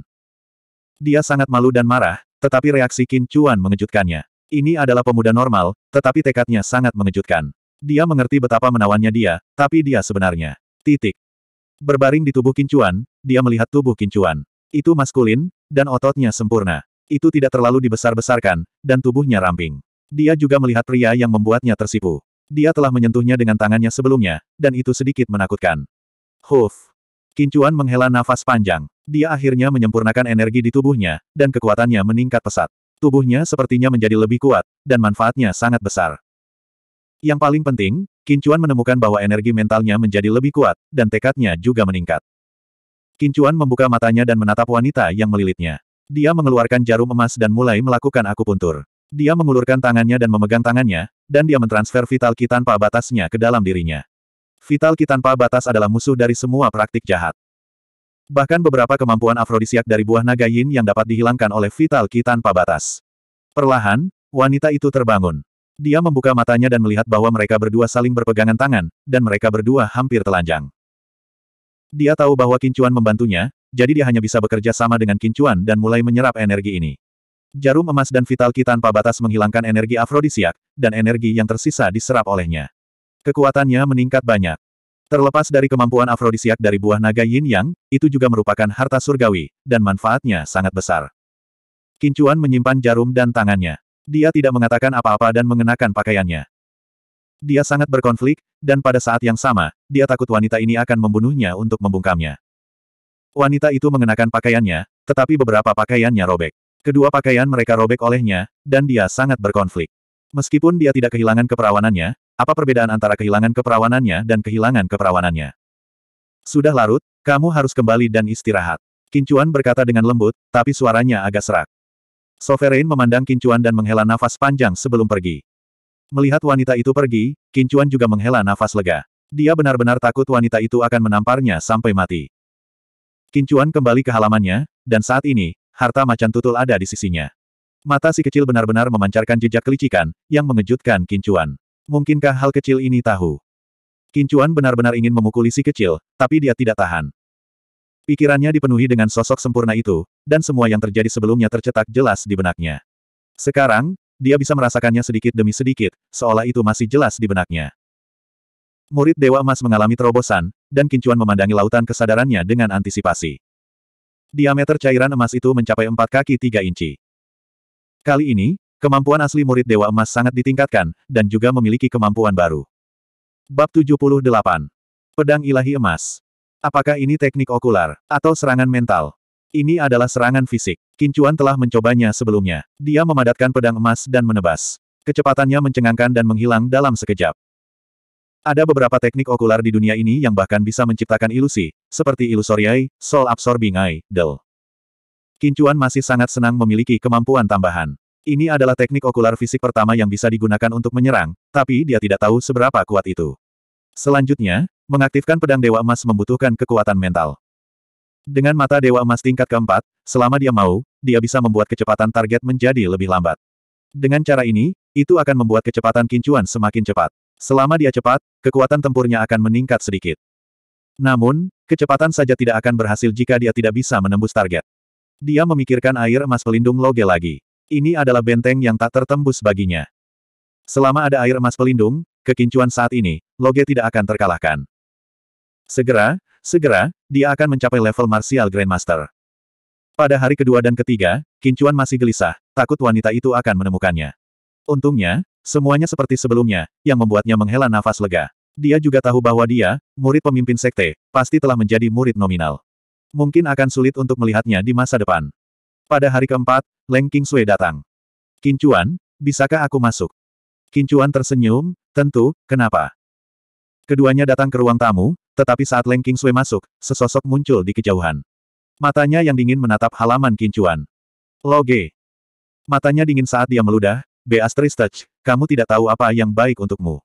Dia sangat malu dan marah, tetapi reaksi Kincuan mengejutkannya. Ini adalah pemuda normal, tetapi tekadnya sangat mengejutkan. Dia mengerti betapa menawannya dia, tapi dia sebenarnya. Titik. Berbaring di tubuh Kincuan, dia melihat tubuh Kincuan. Itu maskulin, dan ototnya sempurna. Itu tidak terlalu dibesar-besarkan, dan tubuhnya ramping. Dia juga melihat pria yang membuatnya tersipu. Dia telah menyentuhnya dengan tangannya sebelumnya, dan itu sedikit menakutkan. Huf. Kincuan menghela nafas panjang. Dia akhirnya menyempurnakan energi di tubuhnya, dan kekuatannya meningkat pesat. Tubuhnya sepertinya menjadi lebih kuat, dan manfaatnya sangat besar. Yang paling penting, Kincuan menemukan bahwa energi mentalnya menjadi lebih kuat, dan tekadnya juga meningkat. Kincuan membuka matanya dan menatap wanita yang melilitnya. Dia mengeluarkan jarum emas dan mulai melakukan akupuntur. Dia mengulurkan tangannya dan memegang tangannya, dan dia mentransfer vital ki tanpa batasnya ke dalam dirinya. Vital ki tanpa batas adalah musuh dari semua praktik jahat. Bahkan beberapa kemampuan afrodisiak dari buah naga yin yang dapat dihilangkan oleh vital ki tanpa batas. Perlahan, wanita itu terbangun. Dia membuka matanya dan melihat bahwa mereka berdua saling berpegangan tangan, dan mereka berdua hampir telanjang. Dia tahu bahwa Kincuan membantunya, jadi dia hanya bisa bekerja sama dengan Kincuan dan mulai menyerap energi ini. Jarum emas dan vital ki tanpa batas menghilangkan energi afrodisiak, dan energi yang tersisa diserap olehnya. Kekuatannya meningkat banyak. Terlepas dari kemampuan afrodisiak dari buah naga yin yang, itu juga merupakan harta surgawi, dan manfaatnya sangat besar. Kincuan menyimpan jarum dan tangannya. Dia tidak mengatakan apa-apa dan mengenakan pakaiannya. Dia sangat berkonflik, dan pada saat yang sama, dia takut wanita ini akan membunuhnya untuk membungkamnya. Wanita itu mengenakan pakaiannya, tetapi beberapa pakaiannya robek. Kedua pakaian mereka robek olehnya, dan dia sangat berkonflik. Meskipun dia tidak kehilangan keperawanannya, apa perbedaan antara kehilangan keperawanannya dan kehilangan keperawanannya? Sudah larut, kamu harus kembali dan istirahat. Kincuan berkata dengan lembut, tapi suaranya agak serak. Sovereign memandang Kincuan dan menghela nafas panjang sebelum pergi. Melihat wanita itu pergi, Kincuan juga menghela nafas lega. Dia benar-benar takut wanita itu akan menamparnya sampai mati. Kincuan kembali ke halamannya, dan saat ini, harta macan tutul ada di sisinya. Mata si kecil benar-benar memancarkan jejak kelicikan, yang mengejutkan Kincuan. Mungkinkah hal kecil ini tahu? Kincuan benar-benar ingin memukuli si kecil, tapi dia tidak tahan. Pikirannya dipenuhi dengan sosok sempurna itu, dan semua yang terjadi sebelumnya tercetak jelas di benaknya. Sekarang, dia bisa merasakannya sedikit demi sedikit, seolah itu masih jelas di benaknya. Murid Dewa Emas mengalami terobosan, dan Kincuan memandangi lautan kesadarannya dengan antisipasi. Diameter cairan emas itu mencapai empat kaki tiga inci. Kali ini, kemampuan asli murid Dewa Emas sangat ditingkatkan, dan juga memiliki kemampuan baru. Bab 78. Pedang Ilahi Emas. Apakah ini teknik okular, atau serangan mental? Ini adalah serangan fisik. Kincuan telah mencobanya sebelumnya. Dia memadatkan pedang emas dan menebas. Kecepatannya mencengangkan dan menghilang dalam sekejap. Ada beberapa teknik okular di dunia ini yang bahkan bisa menciptakan ilusi, seperti ilusoriai, soul absorbing eye, del. Kincuan masih sangat senang memiliki kemampuan tambahan. Ini adalah teknik okular fisik pertama yang bisa digunakan untuk menyerang, tapi dia tidak tahu seberapa kuat itu. Selanjutnya, mengaktifkan pedang Dewa Emas membutuhkan kekuatan mental. Dengan mata Dewa Emas tingkat keempat, selama dia mau, dia bisa membuat kecepatan target menjadi lebih lambat. Dengan cara ini, itu akan membuat kecepatan kincuan semakin cepat. Selama dia cepat, kekuatan tempurnya akan meningkat sedikit. Namun, kecepatan saja tidak akan berhasil jika dia tidak bisa menembus target. Dia memikirkan air emas pelindung loge lagi. Ini adalah benteng yang tak tertembus baginya. Selama ada air emas pelindung, kekincuan saat ini, loge tidak akan terkalahkan. Segera, segera, dia akan mencapai level martial grandmaster. Pada hari kedua dan ketiga, Kincuan masih gelisah, takut wanita itu akan menemukannya. Untungnya, Semuanya seperti sebelumnya, yang membuatnya menghela nafas lega. Dia juga tahu bahwa dia, murid pemimpin sekte, pasti telah menjadi murid nominal. Mungkin akan sulit untuk melihatnya di masa depan. Pada hari keempat, Leng King Sui datang. Kincuan, bisakah aku masuk? Kincuan tersenyum, tentu, kenapa? Keduanya datang ke ruang tamu, tetapi saat Leng King Sui masuk, sesosok muncul di kejauhan. Matanya yang dingin menatap halaman Kincuan. Loge. Matanya dingin saat dia meludah, Beatrice Touch, kamu tidak tahu apa yang baik untukmu.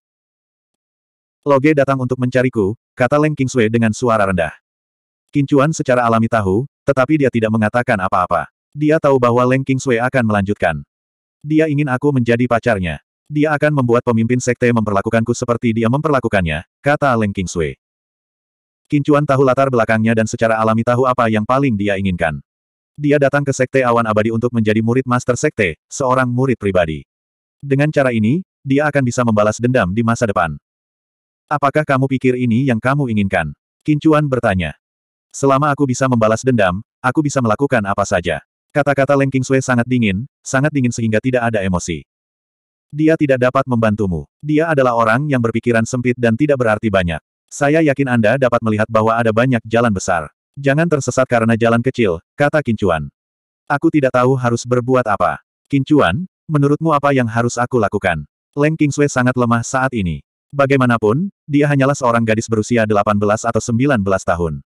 Loge datang untuk mencariku, kata Leng Kingsue dengan suara rendah. Kincuan secara alami tahu, tetapi dia tidak mengatakan apa-apa. Dia tahu bahwa Leng Kingsue akan melanjutkan. Dia ingin aku menjadi pacarnya. Dia akan membuat pemimpin sekte memperlakukanku seperti dia memperlakukannya, kata Leng Kingsue. Kincuan tahu latar belakangnya dan secara alami tahu apa yang paling dia inginkan. Dia datang ke Sekte Awan Abadi untuk menjadi murid Master Sekte, seorang murid pribadi. Dengan cara ini, dia akan bisa membalas dendam di masa depan. Apakah kamu pikir ini yang kamu inginkan? Kincuan bertanya. Selama aku bisa membalas dendam, aku bisa melakukan apa saja. Kata-kata Leng Kingsue sangat dingin, sangat dingin sehingga tidak ada emosi. Dia tidak dapat membantumu. Dia adalah orang yang berpikiran sempit dan tidak berarti banyak. Saya yakin Anda dapat melihat bahwa ada banyak jalan besar. Jangan tersesat karena jalan kecil, kata Kincuan. Aku tidak tahu harus berbuat apa. Kincuan, menurutmu apa yang harus aku lakukan? Leng Kingswe sangat lemah saat ini. Bagaimanapun, dia hanyalah seorang gadis berusia 18 atau 19 tahun.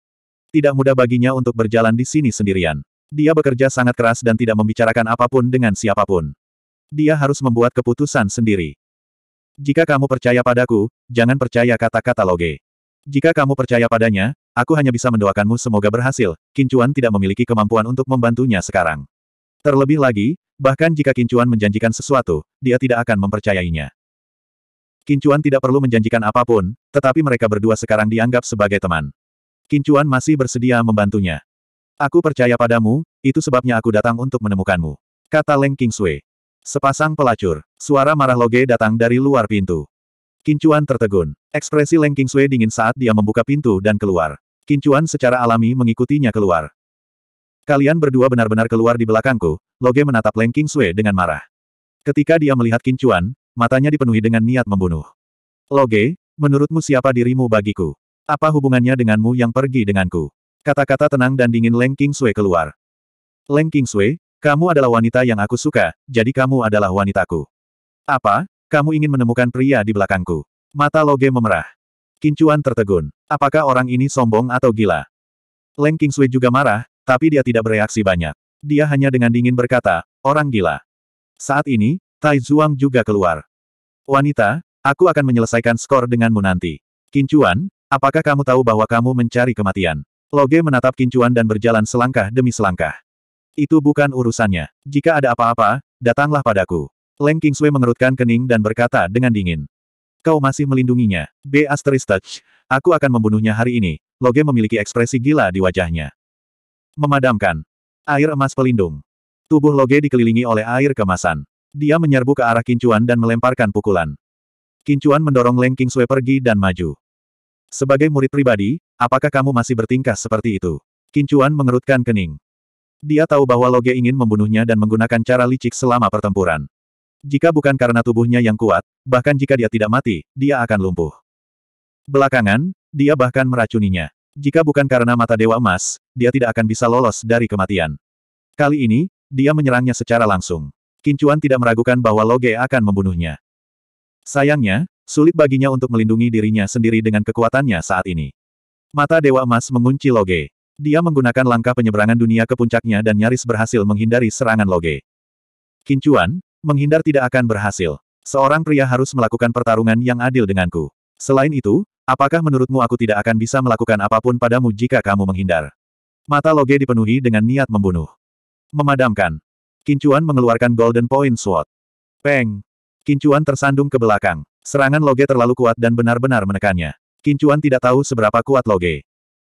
Tidak mudah baginya untuk berjalan di sini sendirian. Dia bekerja sangat keras dan tidak membicarakan apapun dengan siapapun. Dia harus membuat keputusan sendiri. Jika kamu percaya padaku, jangan percaya kata-kata Loge. Jika kamu percaya padanya, Aku hanya bisa mendoakanmu semoga berhasil, Kincuan tidak memiliki kemampuan untuk membantunya sekarang. Terlebih lagi, bahkan jika Kincuan menjanjikan sesuatu, dia tidak akan mempercayainya. Kincuan tidak perlu menjanjikan apapun, tetapi mereka berdua sekarang dianggap sebagai teman. Kincuan masih bersedia membantunya. Aku percaya padamu, itu sebabnya aku datang untuk menemukanmu. Kata Leng Kingsui. Sepasang pelacur, suara marah Loge datang dari luar pintu. Kincuan tertegun. Ekspresi Leng Kingsui dingin saat dia membuka pintu dan keluar. Kincuan secara alami mengikutinya keluar. Kalian berdua benar-benar keluar di belakangku, Loge menatap Leng King Sui dengan marah. Ketika dia melihat Kincuan, matanya dipenuhi dengan niat membunuh. Loge, menurutmu siapa dirimu bagiku? Apa hubungannya denganmu yang pergi denganku? Kata-kata tenang dan dingin Leng King Sui keluar. Leng King Sui, kamu adalah wanita yang aku suka, jadi kamu adalah wanitaku. Apa? Kamu ingin menemukan pria di belakangku? Mata Loge memerah. Kincuan tertegun. Apakah orang ini sombong atau gila? Leng Kingsui juga marah, tapi dia tidak bereaksi banyak. Dia hanya dengan dingin berkata, orang gila. Saat ini, Tai Zhuang juga keluar. Wanita, aku akan menyelesaikan skor denganmu nanti. Kincuan, apakah kamu tahu bahwa kamu mencari kematian? Loge menatap Kincuan dan berjalan selangkah demi selangkah. Itu bukan urusannya. Jika ada apa-apa, datanglah padaku. Leng Kingsui mengerutkan kening dan berkata dengan dingin. Kau masih melindunginya. B. Touch. Aku akan membunuhnya hari ini. Loge memiliki ekspresi gila di wajahnya. Memadamkan. Air emas pelindung. Tubuh Loge dikelilingi oleh air kemasan. Dia menyerbu ke arah Kincuan dan melemparkan pukulan. Kincuan mendorong Leng Kingsue pergi dan maju. Sebagai murid pribadi, apakah kamu masih bertingkah seperti itu? Kincuan mengerutkan kening. Dia tahu bahwa Loge ingin membunuhnya dan menggunakan cara licik selama pertempuran. Jika bukan karena tubuhnya yang kuat, bahkan jika dia tidak mati, dia akan lumpuh. Belakangan, dia bahkan meracuninya. Jika bukan karena mata Dewa Emas, dia tidak akan bisa lolos dari kematian. Kali ini, dia menyerangnya secara langsung. Kincuan tidak meragukan bahwa Loge akan membunuhnya. Sayangnya, sulit baginya untuk melindungi dirinya sendiri dengan kekuatannya saat ini. Mata Dewa Emas mengunci Loge. Dia menggunakan langkah penyeberangan dunia ke puncaknya dan nyaris berhasil menghindari serangan Loge. Kincuan, Menghindar tidak akan berhasil. Seorang pria harus melakukan pertarungan yang adil denganku. Selain itu, apakah menurutmu aku tidak akan bisa melakukan apapun padamu jika kamu menghindar? Mata Loge dipenuhi dengan niat membunuh. Memadamkan. Kincuan mengeluarkan Golden Point Sword. Peng. Kincuan tersandung ke belakang. Serangan Loge terlalu kuat dan benar-benar menekannya. Kincuan tidak tahu seberapa kuat Loge.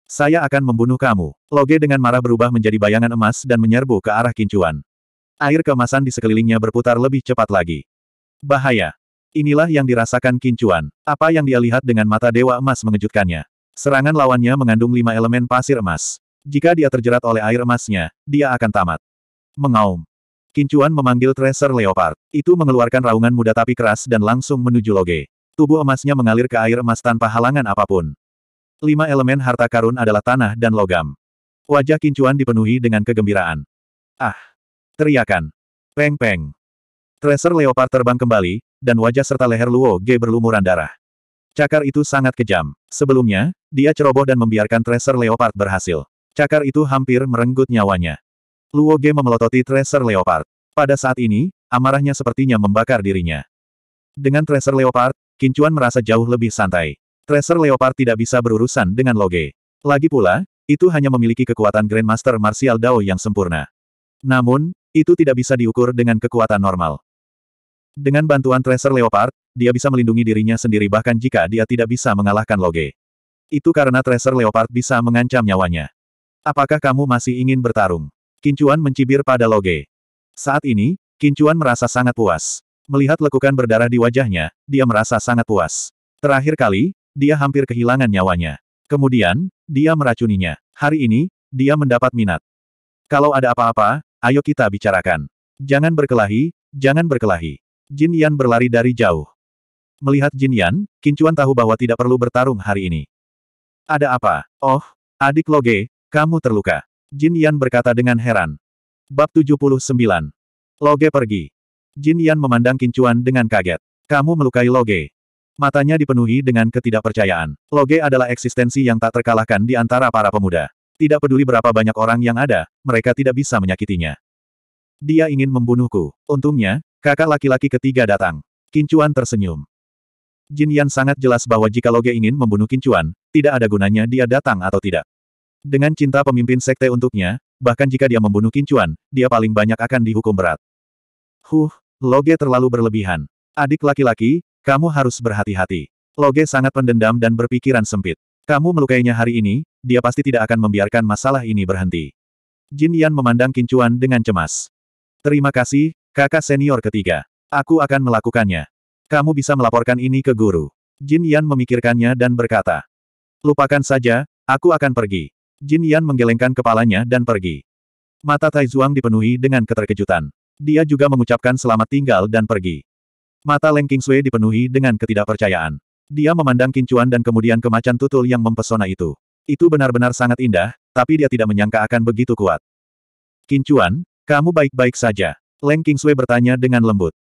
Saya akan membunuh kamu. Loge dengan marah berubah menjadi bayangan emas dan menyerbu ke arah Kincuan. Air kemasan di sekelilingnya berputar lebih cepat lagi. Bahaya. Inilah yang dirasakan Kincuan. Apa yang dia lihat dengan mata Dewa Emas mengejutkannya. Serangan lawannya mengandung lima elemen pasir emas. Jika dia terjerat oleh air emasnya, dia akan tamat. Mengaum. Kincuan memanggil Tracer Leopard. Itu mengeluarkan raungan muda tapi keras dan langsung menuju Loge. Tubuh emasnya mengalir ke air emas tanpa halangan apapun. Lima elemen harta karun adalah tanah dan logam. Wajah Kincuan dipenuhi dengan kegembiraan. Ah! Teriakan. Peng-peng. Tracer Leopard terbang kembali, dan wajah serta leher Luo G berlumuran darah. Cakar itu sangat kejam. Sebelumnya, dia ceroboh dan membiarkan Tracer Leopard berhasil. Cakar itu hampir merenggut nyawanya. Luo G memelototi Tracer Leopard. Pada saat ini, amarahnya sepertinya membakar dirinya. Dengan Tracer Leopard, Kincuan merasa jauh lebih santai. Tracer Leopard tidak bisa berurusan dengan Loge. Lagi pula, itu hanya memiliki kekuatan Grandmaster Martial Dao yang sempurna. Namun, itu tidak bisa diukur dengan kekuatan normal. Dengan bantuan Tracer Leopard, dia bisa melindungi dirinya sendiri bahkan jika dia tidak bisa mengalahkan Loge. Itu karena Tracer Leopard bisa mengancam nyawanya. Apakah kamu masih ingin bertarung? Kincuan mencibir pada Loge. Saat ini, Kincuan merasa sangat puas. Melihat lekukan berdarah di wajahnya, dia merasa sangat puas. Terakhir kali, dia hampir kehilangan nyawanya. Kemudian, dia meracuninya. Hari ini, dia mendapat minat. Kalau ada apa-apa, Ayo kita bicarakan. Jangan berkelahi, jangan berkelahi. Jin Yan berlari dari jauh. Melihat Jin Yan, Kincuan tahu bahwa tidak perlu bertarung hari ini. Ada apa? Oh, adik Loge, kamu terluka. Jin Yan berkata dengan heran. Bab 79. Loge pergi. Jin Yan memandang Kincuan dengan kaget. Kamu melukai Loge. Matanya dipenuhi dengan ketidakpercayaan. Loge adalah eksistensi yang tak terkalahkan di antara para pemuda. Tidak peduli berapa banyak orang yang ada, mereka tidak bisa menyakitinya. Dia ingin membunuhku. Untungnya, kakak laki-laki ketiga datang. Kincuan tersenyum. Jin Yan sangat jelas bahwa jika Loge ingin membunuh Kincuan, tidak ada gunanya dia datang atau tidak. Dengan cinta pemimpin sekte untuknya, bahkan jika dia membunuh Kincuan, dia paling banyak akan dihukum berat. Huh, Loge terlalu berlebihan. Adik laki-laki, kamu harus berhati-hati. Loge sangat pendendam dan berpikiran sempit. Kamu melukainya hari ini, dia pasti tidak akan membiarkan masalah ini berhenti. Jin Yan memandang Kincuan dengan cemas. Terima kasih, kakak senior ketiga. Aku akan melakukannya. Kamu bisa melaporkan ini ke guru. Jin Yan memikirkannya dan berkata. Lupakan saja, aku akan pergi. Jin Yan menggelengkan kepalanya dan pergi. Mata Tai Zhuang dipenuhi dengan keterkejutan. Dia juga mengucapkan selamat tinggal dan pergi. Mata Leng Qingxue dipenuhi dengan ketidakpercayaan. Dia memandang kincuan dan kemudian kemacan tutul yang mempesona itu. Itu benar-benar sangat indah, tapi dia tidak menyangka akan begitu kuat. Kincuan, kamu baik-baik saja. Leng Kingsway bertanya dengan lembut.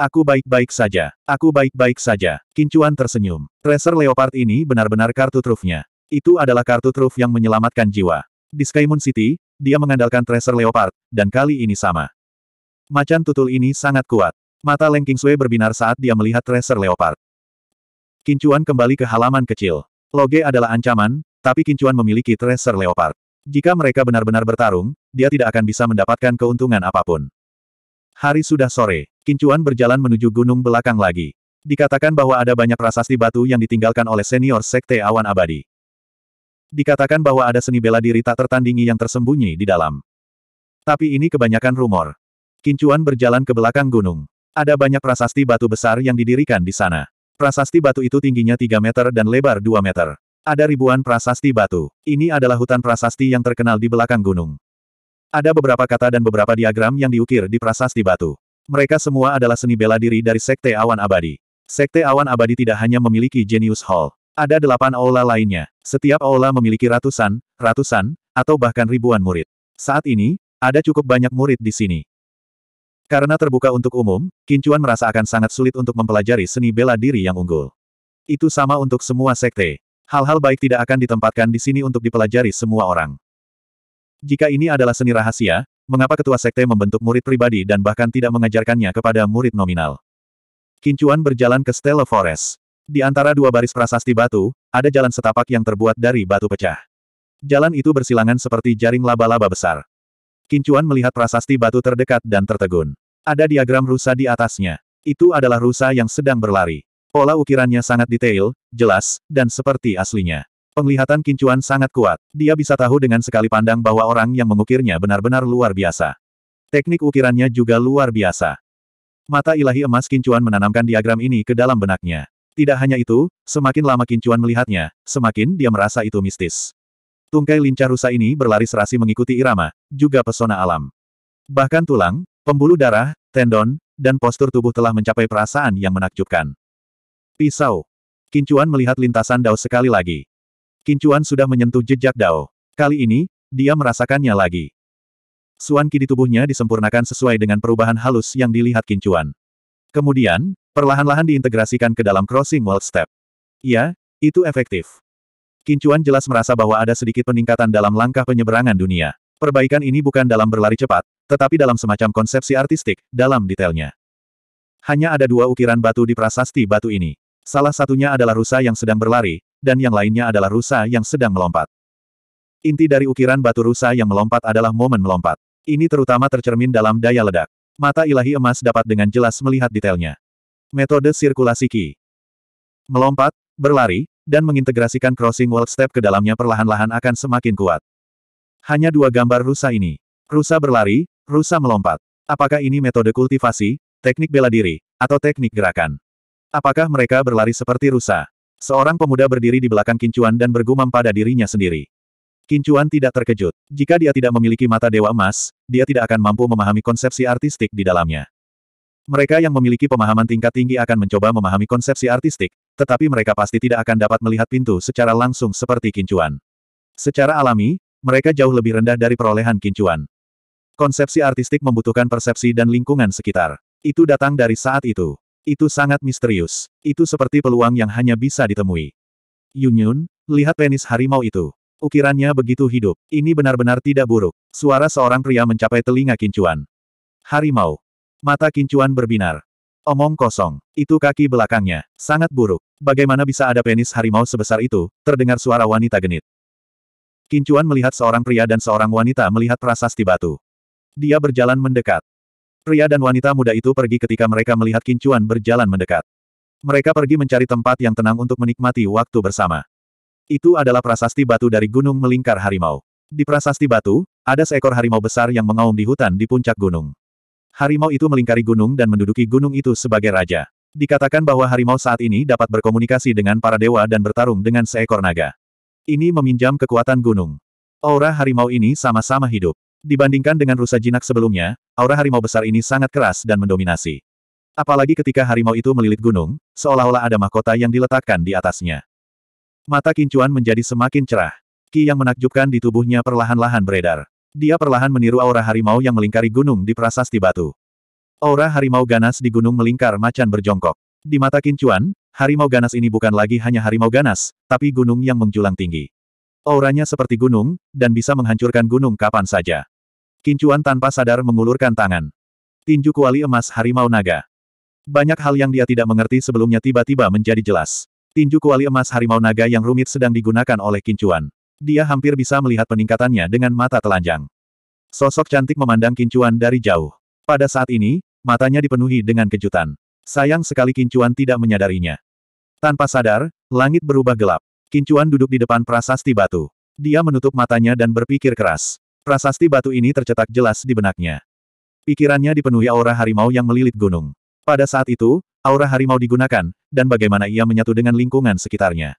Aku baik-baik saja. Aku baik-baik saja. Kincuan tersenyum. Tracer Leopard ini benar-benar kartu trufnya. Itu adalah kartu truf yang menyelamatkan jiwa. Di Sky Moon City, dia mengandalkan Tracer Leopard, dan kali ini sama. Macan tutul ini sangat kuat. Mata Leng Kingsway berbinar saat dia melihat Tracer Leopard. Kincuan kembali ke halaman kecil. Loge adalah ancaman, tapi Kincuan memiliki Tracer Leopard. Jika mereka benar-benar bertarung, dia tidak akan bisa mendapatkan keuntungan apapun. Hari sudah sore, Kincuan berjalan menuju gunung belakang lagi. Dikatakan bahwa ada banyak prasasti batu yang ditinggalkan oleh senior Sekte Awan Abadi. Dikatakan bahwa ada seni bela diri tak tertandingi yang tersembunyi di dalam. Tapi ini kebanyakan rumor. Kincuan berjalan ke belakang gunung. Ada banyak prasasti batu besar yang didirikan di sana. Prasasti batu itu tingginya 3 meter dan lebar 2 meter. Ada ribuan prasasti batu. Ini adalah hutan prasasti yang terkenal di belakang gunung. Ada beberapa kata dan beberapa diagram yang diukir di prasasti batu. Mereka semua adalah seni bela diri dari Sekte Awan Abadi. Sekte Awan Abadi tidak hanya memiliki Genius Hall. Ada delapan aula lainnya. Setiap aula memiliki ratusan, ratusan, atau bahkan ribuan murid. Saat ini, ada cukup banyak murid di sini. Karena terbuka untuk umum, Kincuan merasa akan sangat sulit untuk mempelajari seni bela diri yang unggul. Itu sama untuk semua sekte. Hal-hal baik tidak akan ditempatkan di sini untuk dipelajari semua orang. Jika ini adalah seni rahasia, mengapa ketua sekte membentuk murid pribadi dan bahkan tidak mengajarkannya kepada murid nominal? Kincuan berjalan ke Stella Forest. Di antara dua baris prasasti batu, ada jalan setapak yang terbuat dari batu pecah. Jalan itu bersilangan seperti jaring laba-laba besar. Kincuan melihat prasasti batu terdekat dan tertegun. Ada diagram rusa di atasnya. Itu adalah rusa yang sedang berlari. Pola ukirannya sangat detail, jelas, dan seperti aslinya. Penglihatan Kincuan sangat kuat. Dia bisa tahu dengan sekali pandang bahwa orang yang mengukirnya benar-benar luar biasa. Teknik ukirannya juga luar biasa. Mata ilahi emas Kincuan menanamkan diagram ini ke dalam benaknya. Tidak hanya itu, semakin lama Kincuan melihatnya, semakin dia merasa itu mistis. Tungkai lincah rusa ini berlari serasi mengikuti irama, juga pesona alam. Bahkan tulang, pembuluh darah, tendon, dan postur tubuh telah mencapai perasaan yang menakjubkan. Pisau. Kincuan melihat lintasan Dao sekali lagi. Kincuan sudah menyentuh jejak Dao. Kali ini, dia merasakannya lagi. Suan di tubuhnya disempurnakan sesuai dengan perubahan halus yang dilihat Kincuan. Kemudian, perlahan-lahan diintegrasikan ke dalam crossing World step. Ya, itu efektif. Kincuan jelas merasa bahwa ada sedikit peningkatan dalam langkah penyeberangan dunia. Perbaikan ini bukan dalam berlari cepat, tetapi dalam semacam konsepsi artistik, dalam detailnya. Hanya ada dua ukiran batu di prasasti batu ini. Salah satunya adalah rusa yang sedang berlari, dan yang lainnya adalah rusa yang sedang melompat. Inti dari ukiran batu rusa yang melompat adalah momen melompat. Ini terutama tercermin dalam daya ledak. Mata ilahi emas dapat dengan jelas melihat detailnya. Metode sirkulasi Ki. Melompat, berlari, dan mengintegrasikan crossing world step ke dalamnya perlahan-lahan akan semakin kuat. Hanya dua gambar rusa ini. Rusa berlari, rusa melompat. Apakah ini metode kultivasi, teknik bela diri, atau teknik gerakan? Apakah mereka berlari seperti rusa? Seorang pemuda berdiri di belakang Kincuan dan bergumam pada dirinya sendiri. Kincuan tidak terkejut. Jika dia tidak memiliki mata dewa emas, dia tidak akan mampu memahami konsepsi artistik di dalamnya. Mereka yang memiliki pemahaman tingkat tinggi akan mencoba memahami konsepsi artistik, tetapi mereka pasti tidak akan dapat melihat pintu secara langsung seperti kincuan. Secara alami, mereka jauh lebih rendah dari perolehan kincuan. Konsepsi artistik membutuhkan persepsi dan lingkungan sekitar. Itu datang dari saat itu. Itu sangat misterius. Itu seperti peluang yang hanya bisa ditemui. Yunyun, lihat penis harimau itu. Ukirannya begitu hidup. Ini benar-benar tidak buruk. Suara seorang pria mencapai telinga kincuan. Harimau, Mata kincuan berbinar. Omong kosong. Itu kaki belakangnya. Sangat buruk. Bagaimana bisa ada penis harimau sebesar itu? Terdengar suara wanita genit. Kincuan melihat seorang pria dan seorang wanita melihat prasasti batu. Dia berjalan mendekat. Pria dan wanita muda itu pergi ketika mereka melihat Kincuan berjalan mendekat. Mereka pergi mencari tempat yang tenang untuk menikmati waktu bersama. Itu adalah prasasti batu dari Gunung Melingkar Harimau. Di prasasti batu, ada seekor harimau besar yang mengaum di hutan di puncak gunung. Harimau itu melingkari gunung dan menduduki gunung itu sebagai raja. Dikatakan bahwa harimau saat ini dapat berkomunikasi dengan para dewa dan bertarung dengan seekor naga. Ini meminjam kekuatan gunung. Aura harimau ini sama-sama hidup. Dibandingkan dengan rusa jinak sebelumnya, aura harimau besar ini sangat keras dan mendominasi. Apalagi ketika harimau itu melilit gunung, seolah-olah ada mahkota yang diletakkan di atasnya. Mata kincuan menjadi semakin cerah. Ki yang menakjubkan di tubuhnya perlahan-lahan beredar. Dia perlahan meniru aura harimau yang melingkari gunung di prasasti batu. Aura harimau ganas di gunung melingkar macan berjongkok. Di mata Kincuan, harimau ganas ini bukan lagi hanya harimau ganas, tapi gunung yang menjulang tinggi. Auranya seperti gunung, dan bisa menghancurkan gunung kapan saja. Kincuan tanpa sadar mengulurkan tangan. Tinju kuali emas harimau naga. Banyak hal yang dia tidak mengerti sebelumnya tiba-tiba menjadi jelas. Tinju kuali emas harimau naga yang rumit sedang digunakan oleh Kincuan. Dia hampir bisa melihat peningkatannya dengan mata telanjang. Sosok cantik memandang Kincuan dari jauh. Pada saat ini, matanya dipenuhi dengan kejutan. Sayang sekali Kincuan tidak menyadarinya. Tanpa sadar, langit berubah gelap. Kincuan duduk di depan prasasti batu. Dia menutup matanya dan berpikir keras. Prasasti batu ini tercetak jelas di benaknya. Pikirannya dipenuhi aura harimau yang melilit gunung. Pada saat itu, aura harimau digunakan, dan bagaimana ia menyatu dengan lingkungan sekitarnya.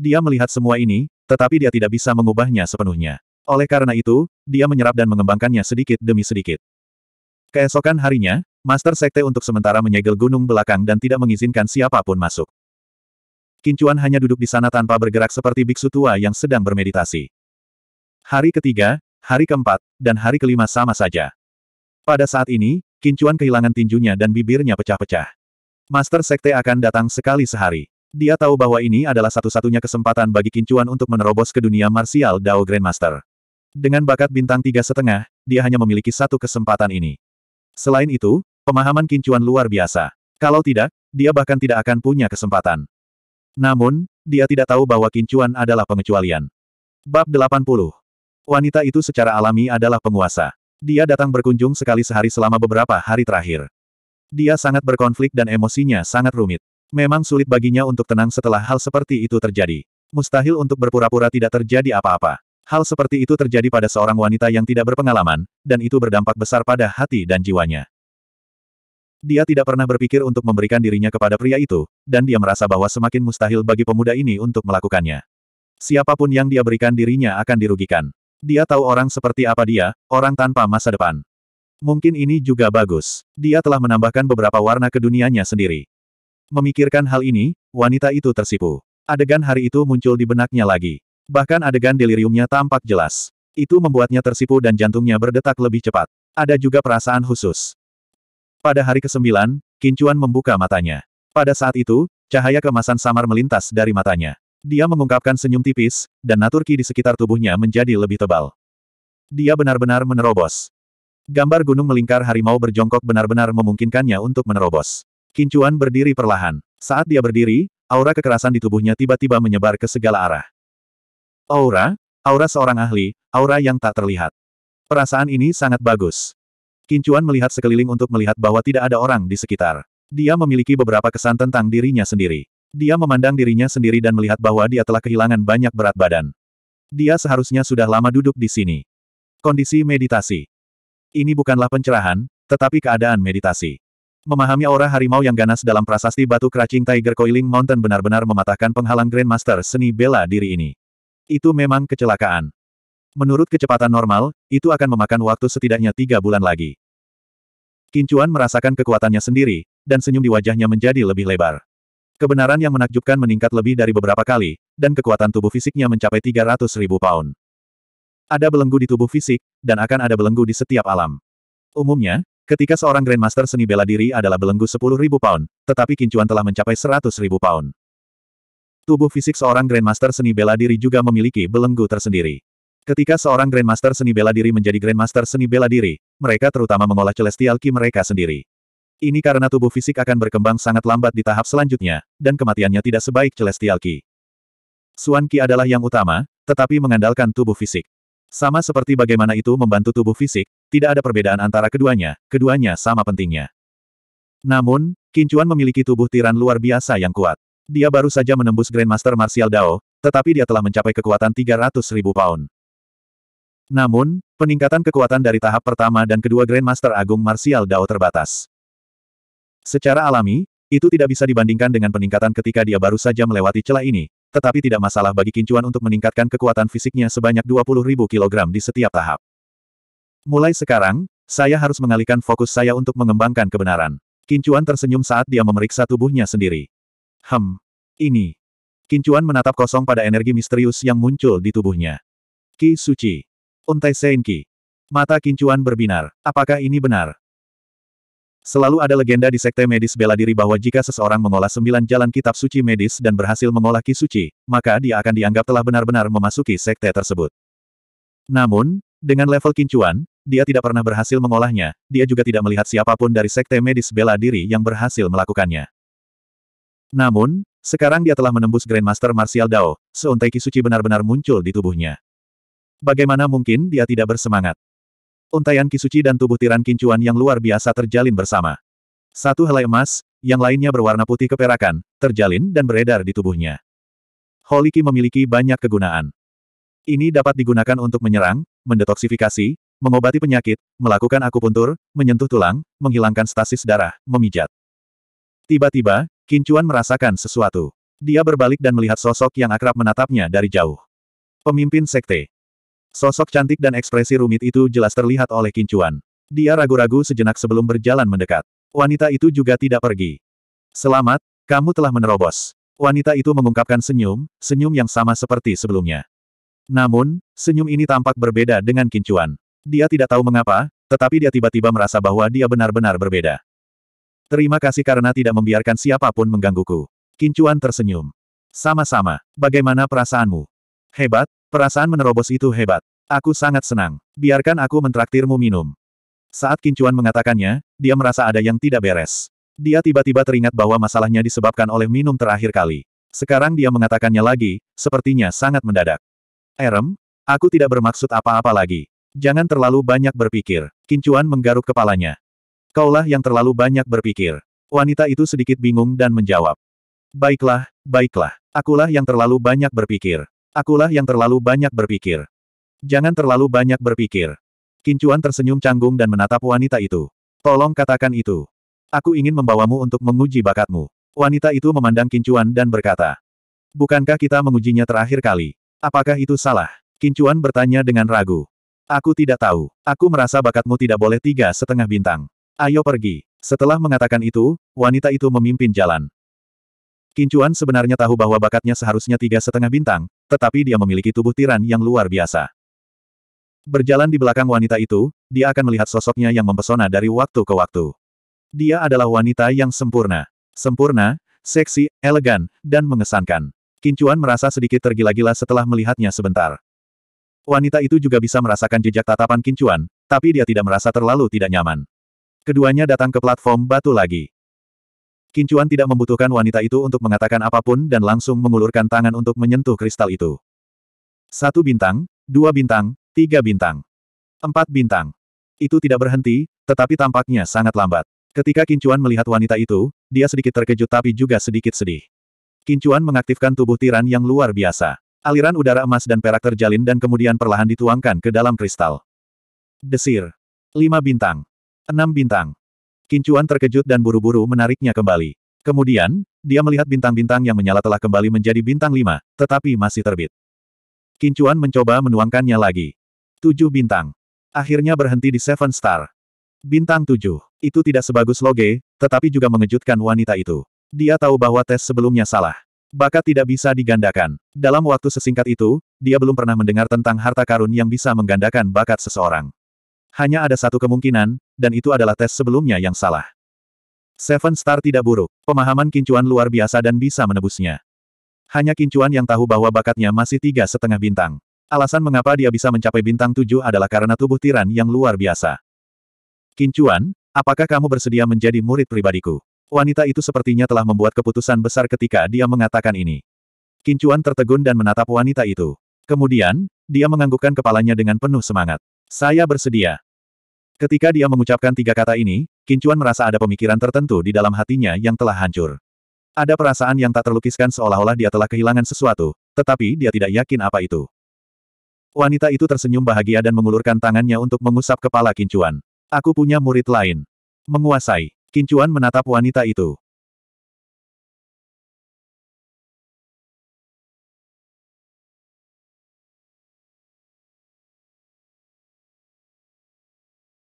Dia melihat semua ini, tetapi dia tidak bisa mengubahnya sepenuhnya. Oleh karena itu, dia menyerap dan mengembangkannya sedikit demi sedikit. Keesokan harinya, Master Sekte untuk sementara menyegel gunung belakang dan tidak mengizinkan siapapun masuk. Kincuan hanya duduk di sana tanpa bergerak seperti biksu tua yang sedang bermeditasi. Hari ketiga, hari keempat, dan hari kelima sama saja. Pada saat ini, Kincuan kehilangan tinjunya dan bibirnya pecah-pecah. Master Sekte akan datang sekali sehari. Dia tahu bahwa ini adalah satu-satunya kesempatan bagi Kincuan untuk menerobos ke dunia martial Dao Grandmaster. Dengan bakat bintang tiga setengah, dia hanya memiliki satu kesempatan ini. Selain itu, pemahaman Kincuan luar biasa. Kalau tidak, dia bahkan tidak akan punya kesempatan. Namun, dia tidak tahu bahwa Kincuan adalah pengecualian. Bab 80 Wanita itu secara alami adalah penguasa. Dia datang berkunjung sekali sehari selama beberapa hari terakhir. Dia sangat berkonflik dan emosinya sangat rumit. Memang sulit baginya untuk tenang setelah hal seperti itu terjadi. Mustahil untuk berpura-pura tidak terjadi apa-apa. Hal seperti itu terjadi pada seorang wanita yang tidak berpengalaman, dan itu berdampak besar pada hati dan jiwanya. Dia tidak pernah berpikir untuk memberikan dirinya kepada pria itu, dan dia merasa bahwa semakin mustahil bagi pemuda ini untuk melakukannya. Siapapun yang dia berikan dirinya akan dirugikan. Dia tahu orang seperti apa dia, orang tanpa masa depan. Mungkin ini juga bagus. Dia telah menambahkan beberapa warna ke dunianya sendiri. Memikirkan hal ini, wanita itu tersipu. Adegan hari itu muncul di benaknya lagi. Bahkan adegan deliriumnya tampak jelas. Itu membuatnya tersipu dan jantungnya berdetak lebih cepat. Ada juga perasaan khusus. Pada hari ke-9, Kincuan membuka matanya. Pada saat itu, cahaya kemasan samar melintas dari matanya. Dia mengungkapkan senyum tipis, dan naturki di sekitar tubuhnya menjadi lebih tebal. Dia benar-benar menerobos. Gambar gunung melingkar harimau berjongkok benar-benar memungkinkannya untuk menerobos. Kincuan berdiri perlahan. Saat dia berdiri, aura kekerasan di tubuhnya tiba-tiba menyebar ke segala arah. Aura? Aura seorang ahli, aura yang tak terlihat. Perasaan ini sangat bagus. Kincuan melihat sekeliling untuk melihat bahwa tidak ada orang di sekitar. Dia memiliki beberapa kesan tentang dirinya sendiri. Dia memandang dirinya sendiri dan melihat bahwa dia telah kehilangan banyak berat badan. Dia seharusnya sudah lama duduk di sini. Kondisi meditasi. Ini bukanlah pencerahan, tetapi keadaan meditasi. Memahami aura harimau yang ganas dalam prasasti batu keracing Tiger Coiling Mountain benar-benar mematahkan penghalang Grandmaster seni bela diri ini. Itu memang kecelakaan. Menurut kecepatan normal, itu akan memakan waktu setidaknya tiga bulan lagi. Kincuan merasakan kekuatannya sendiri, dan senyum di wajahnya menjadi lebih lebar. Kebenaran yang menakjubkan meningkat lebih dari beberapa kali, dan kekuatan tubuh fisiknya mencapai 300 ribu pound. Ada belenggu di tubuh fisik, dan akan ada belenggu di setiap alam. Umumnya, Ketika seorang Grandmaster seni bela diri adalah belenggu 10.000 pound, tetapi kincuan telah mencapai 100.000 pound. Tubuh fisik seorang Grandmaster seni bela diri juga memiliki belenggu tersendiri. Ketika seorang Grandmaster seni bela diri menjadi Grandmaster seni bela diri, mereka terutama mengolah Celestial Ki mereka sendiri. Ini karena tubuh fisik akan berkembang sangat lambat di tahap selanjutnya, dan kematiannya tidak sebaik Celestial Ki. Suan Ki adalah yang utama, tetapi mengandalkan tubuh fisik. Sama seperti bagaimana itu membantu tubuh fisik, tidak ada perbedaan antara keduanya, keduanya sama pentingnya. Namun, Kincuan memiliki tubuh tiran luar biasa yang kuat. Dia baru saja menembus Grandmaster Martial Dao, tetapi dia telah mencapai kekuatan 300 ribu pound. Namun, peningkatan kekuatan dari tahap pertama dan kedua Grandmaster Agung Martial Dao terbatas. Secara alami, itu tidak bisa dibandingkan dengan peningkatan ketika dia baru saja melewati celah ini, tetapi tidak masalah bagi Kincuan untuk meningkatkan kekuatan fisiknya sebanyak 20.000 kilogram di setiap tahap. Mulai sekarang, saya harus mengalihkan fokus saya untuk mengembangkan kebenaran. Kincuan tersenyum saat dia memeriksa tubuhnya sendiri. Hem. Ini. Kincuan menatap kosong pada energi misterius yang muncul di tubuhnya. Ki Suci. Untai Senki. Mata Kincuan berbinar. Apakah ini benar? Selalu ada legenda di sekte medis bela diri bahwa jika seseorang mengolah sembilan jalan kitab suci medis dan berhasil mengolah ki suci, maka dia akan dianggap telah benar-benar memasuki sekte tersebut. Namun, dengan level kincuan, dia tidak pernah berhasil mengolahnya, dia juga tidak melihat siapapun dari sekte medis bela diri yang berhasil melakukannya. Namun, sekarang dia telah menembus Grandmaster Martial Dao, seuntai kisuci benar-benar muncul di tubuhnya. Bagaimana mungkin dia tidak bersemangat? Untaian kisuci dan tubuh tiran kincuan yang luar biasa terjalin bersama. Satu helai emas, yang lainnya berwarna putih keperakan, terjalin dan beredar di tubuhnya. Holiki memiliki banyak kegunaan. Ini dapat digunakan untuk menyerang, mendetoksifikasi, mengobati penyakit, melakukan akupuntur, menyentuh tulang, menghilangkan stasis darah, memijat. Tiba-tiba, Kincuan merasakan sesuatu. Dia berbalik dan melihat sosok yang akrab menatapnya dari jauh. Pemimpin sekte. Sosok cantik dan ekspresi rumit itu jelas terlihat oleh Kincuan. Dia ragu-ragu sejenak sebelum berjalan mendekat. Wanita itu juga tidak pergi. Selamat, kamu telah menerobos. Wanita itu mengungkapkan senyum, senyum yang sama seperti sebelumnya. Namun, senyum ini tampak berbeda dengan Kincuan. Dia tidak tahu mengapa, tetapi dia tiba-tiba merasa bahwa dia benar-benar berbeda. Terima kasih karena tidak membiarkan siapapun menggangguku. Kincuan tersenyum. Sama-sama, bagaimana perasaanmu? Hebat, perasaan menerobos itu hebat. Aku sangat senang. Biarkan aku mentraktirmu minum. Saat Kincuan mengatakannya, dia merasa ada yang tidak beres. Dia tiba-tiba teringat bahwa masalahnya disebabkan oleh minum terakhir kali. Sekarang dia mengatakannya lagi, sepertinya sangat mendadak. Erem, aku tidak bermaksud apa-apa lagi. Jangan terlalu banyak berpikir. Kincuan menggaruk kepalanya. Kaulah yang terlalu banyak berpikir. Wanita itu sedikit bingung dan menjawab. Baiklah, baiklah. Akulah yang terlalu banyak berpikir. Akulah yang terlalu banyak berpikir. Jangan terlalu banyak berpikir. Kincuan tersenyum canggung dan menatap wanita itu. Tolong katakan itu. Aku ingin membawamu untuk menguji bakatmu. Wanita itu memandang Kincuan dan berkata. Bukankah kita mengujinya terakhir kali? Apakah itu salah? Kincuan bertanya dengan ragu. Aku tidak tahu. Aku merasa bakatmu tidak boleh tiga setengah bintang. Ayo pergi. Setelah mengatakan itu, wanita itu memimpin jalan. Kincuan sebenarnya tahu bahwa bakatnya seharusnya tiga setengah bintang, tetapi dia memiliki tubuh tiran yang luar biasa. Berjalan di belakang wanita itu, dia akan melihat sosoknya yang mempesona dari waktu ke waktu. Dia adalah wanita yang sempurna. Sempurna, seksi, elegan, dan mengesankan. Kincuan merasa sedikit tergila-gila setelah melihatnya sebentar. Wanita itu juga bisa merasakan jejak tatapan kincuan, tapi dia tidak merasa terlalu tidak nyaman. Keduanya datang ke platform batu lagi. Kincuan tidak membutuhkan wanita itu untuk mengatakan apapun dan langsung mengulurkan tangan untuk menyentuh kristal itu. Satu bintang, dua bintang, tiga bintang, empat bintang. Itu tidak berhenti, tetapi tampaknya sangat lambat. Ketika Kincuan melihat wanita itu, dia sedikit terkejut tapi juga sedikit sedih. Kincuan mengaktifkan tubuh tiran yang luar biasa. Aliran udara emas dan perak terjalin dan kemudian perlahan dituangkan ke dalam kristal. Desir. Lima bintang. Enam bintang. Kincuan terkejut dan buru-buru menariknya kembali. Kemudian, dia melihat bintang-bintang yang menyala telah kembali menjadi bintang lima, tetapi masih terbit. Kincuan mencoba menuangkannya lagi. Tujuh bintang. Akhirnya berhenti di Seven Star. Bintang tujuh. Itu tidak sebagus Loge, tetapi juga mengejutkan wanita itu. Dia tahu bahwa tes sebelumnya salah. Bakat tidak bisa digandakan. Dalam waktu sesingkat itu, dia belum pernah mendengar tentang harta karun yang bisa menggandakan bakat seseorang. Hanya ada satu kemungkinan, dan itu adalah tes sebelumnya yang salah. Seven Star tidak buruk, pemahaman kincuan luar biasa dan bisa menebusnya. Hanya kincuan yang tahu bahwa bakatnya masih tiga setengah bintang. Alasan mengapa dia bisa mencapai bintang tujuh adalah karena tubuh tiran yang luar biasa. Kincuan, apakah kamu bersedia menjadi murid pribadiku? Wanita itu sepertinya telah membuat keputusan besar ketika dia mengatakan ini. Kincuan tertegun dan menatap wanita itu. Kemudian, dia menganggukkan kepalanya dengan penuh semangat. Saya bersedia. Ketika dia mengucapkan tiga kata ini, Kincuan merasa ada pemikiran tertentu di dalam hatinya yang telah hancur. Ada perasaan yang tak terlukiskan seolah-olah dia telah kehilangan sesuatu, tetapi dia tidak yakin apa itu. Wanita itu tersenyum bahagia dan mengulurkan tangannya untuk mengusap kepala Kincuan. Aku punya murid lain. Menguasai. Kincuan menatap wanita itu.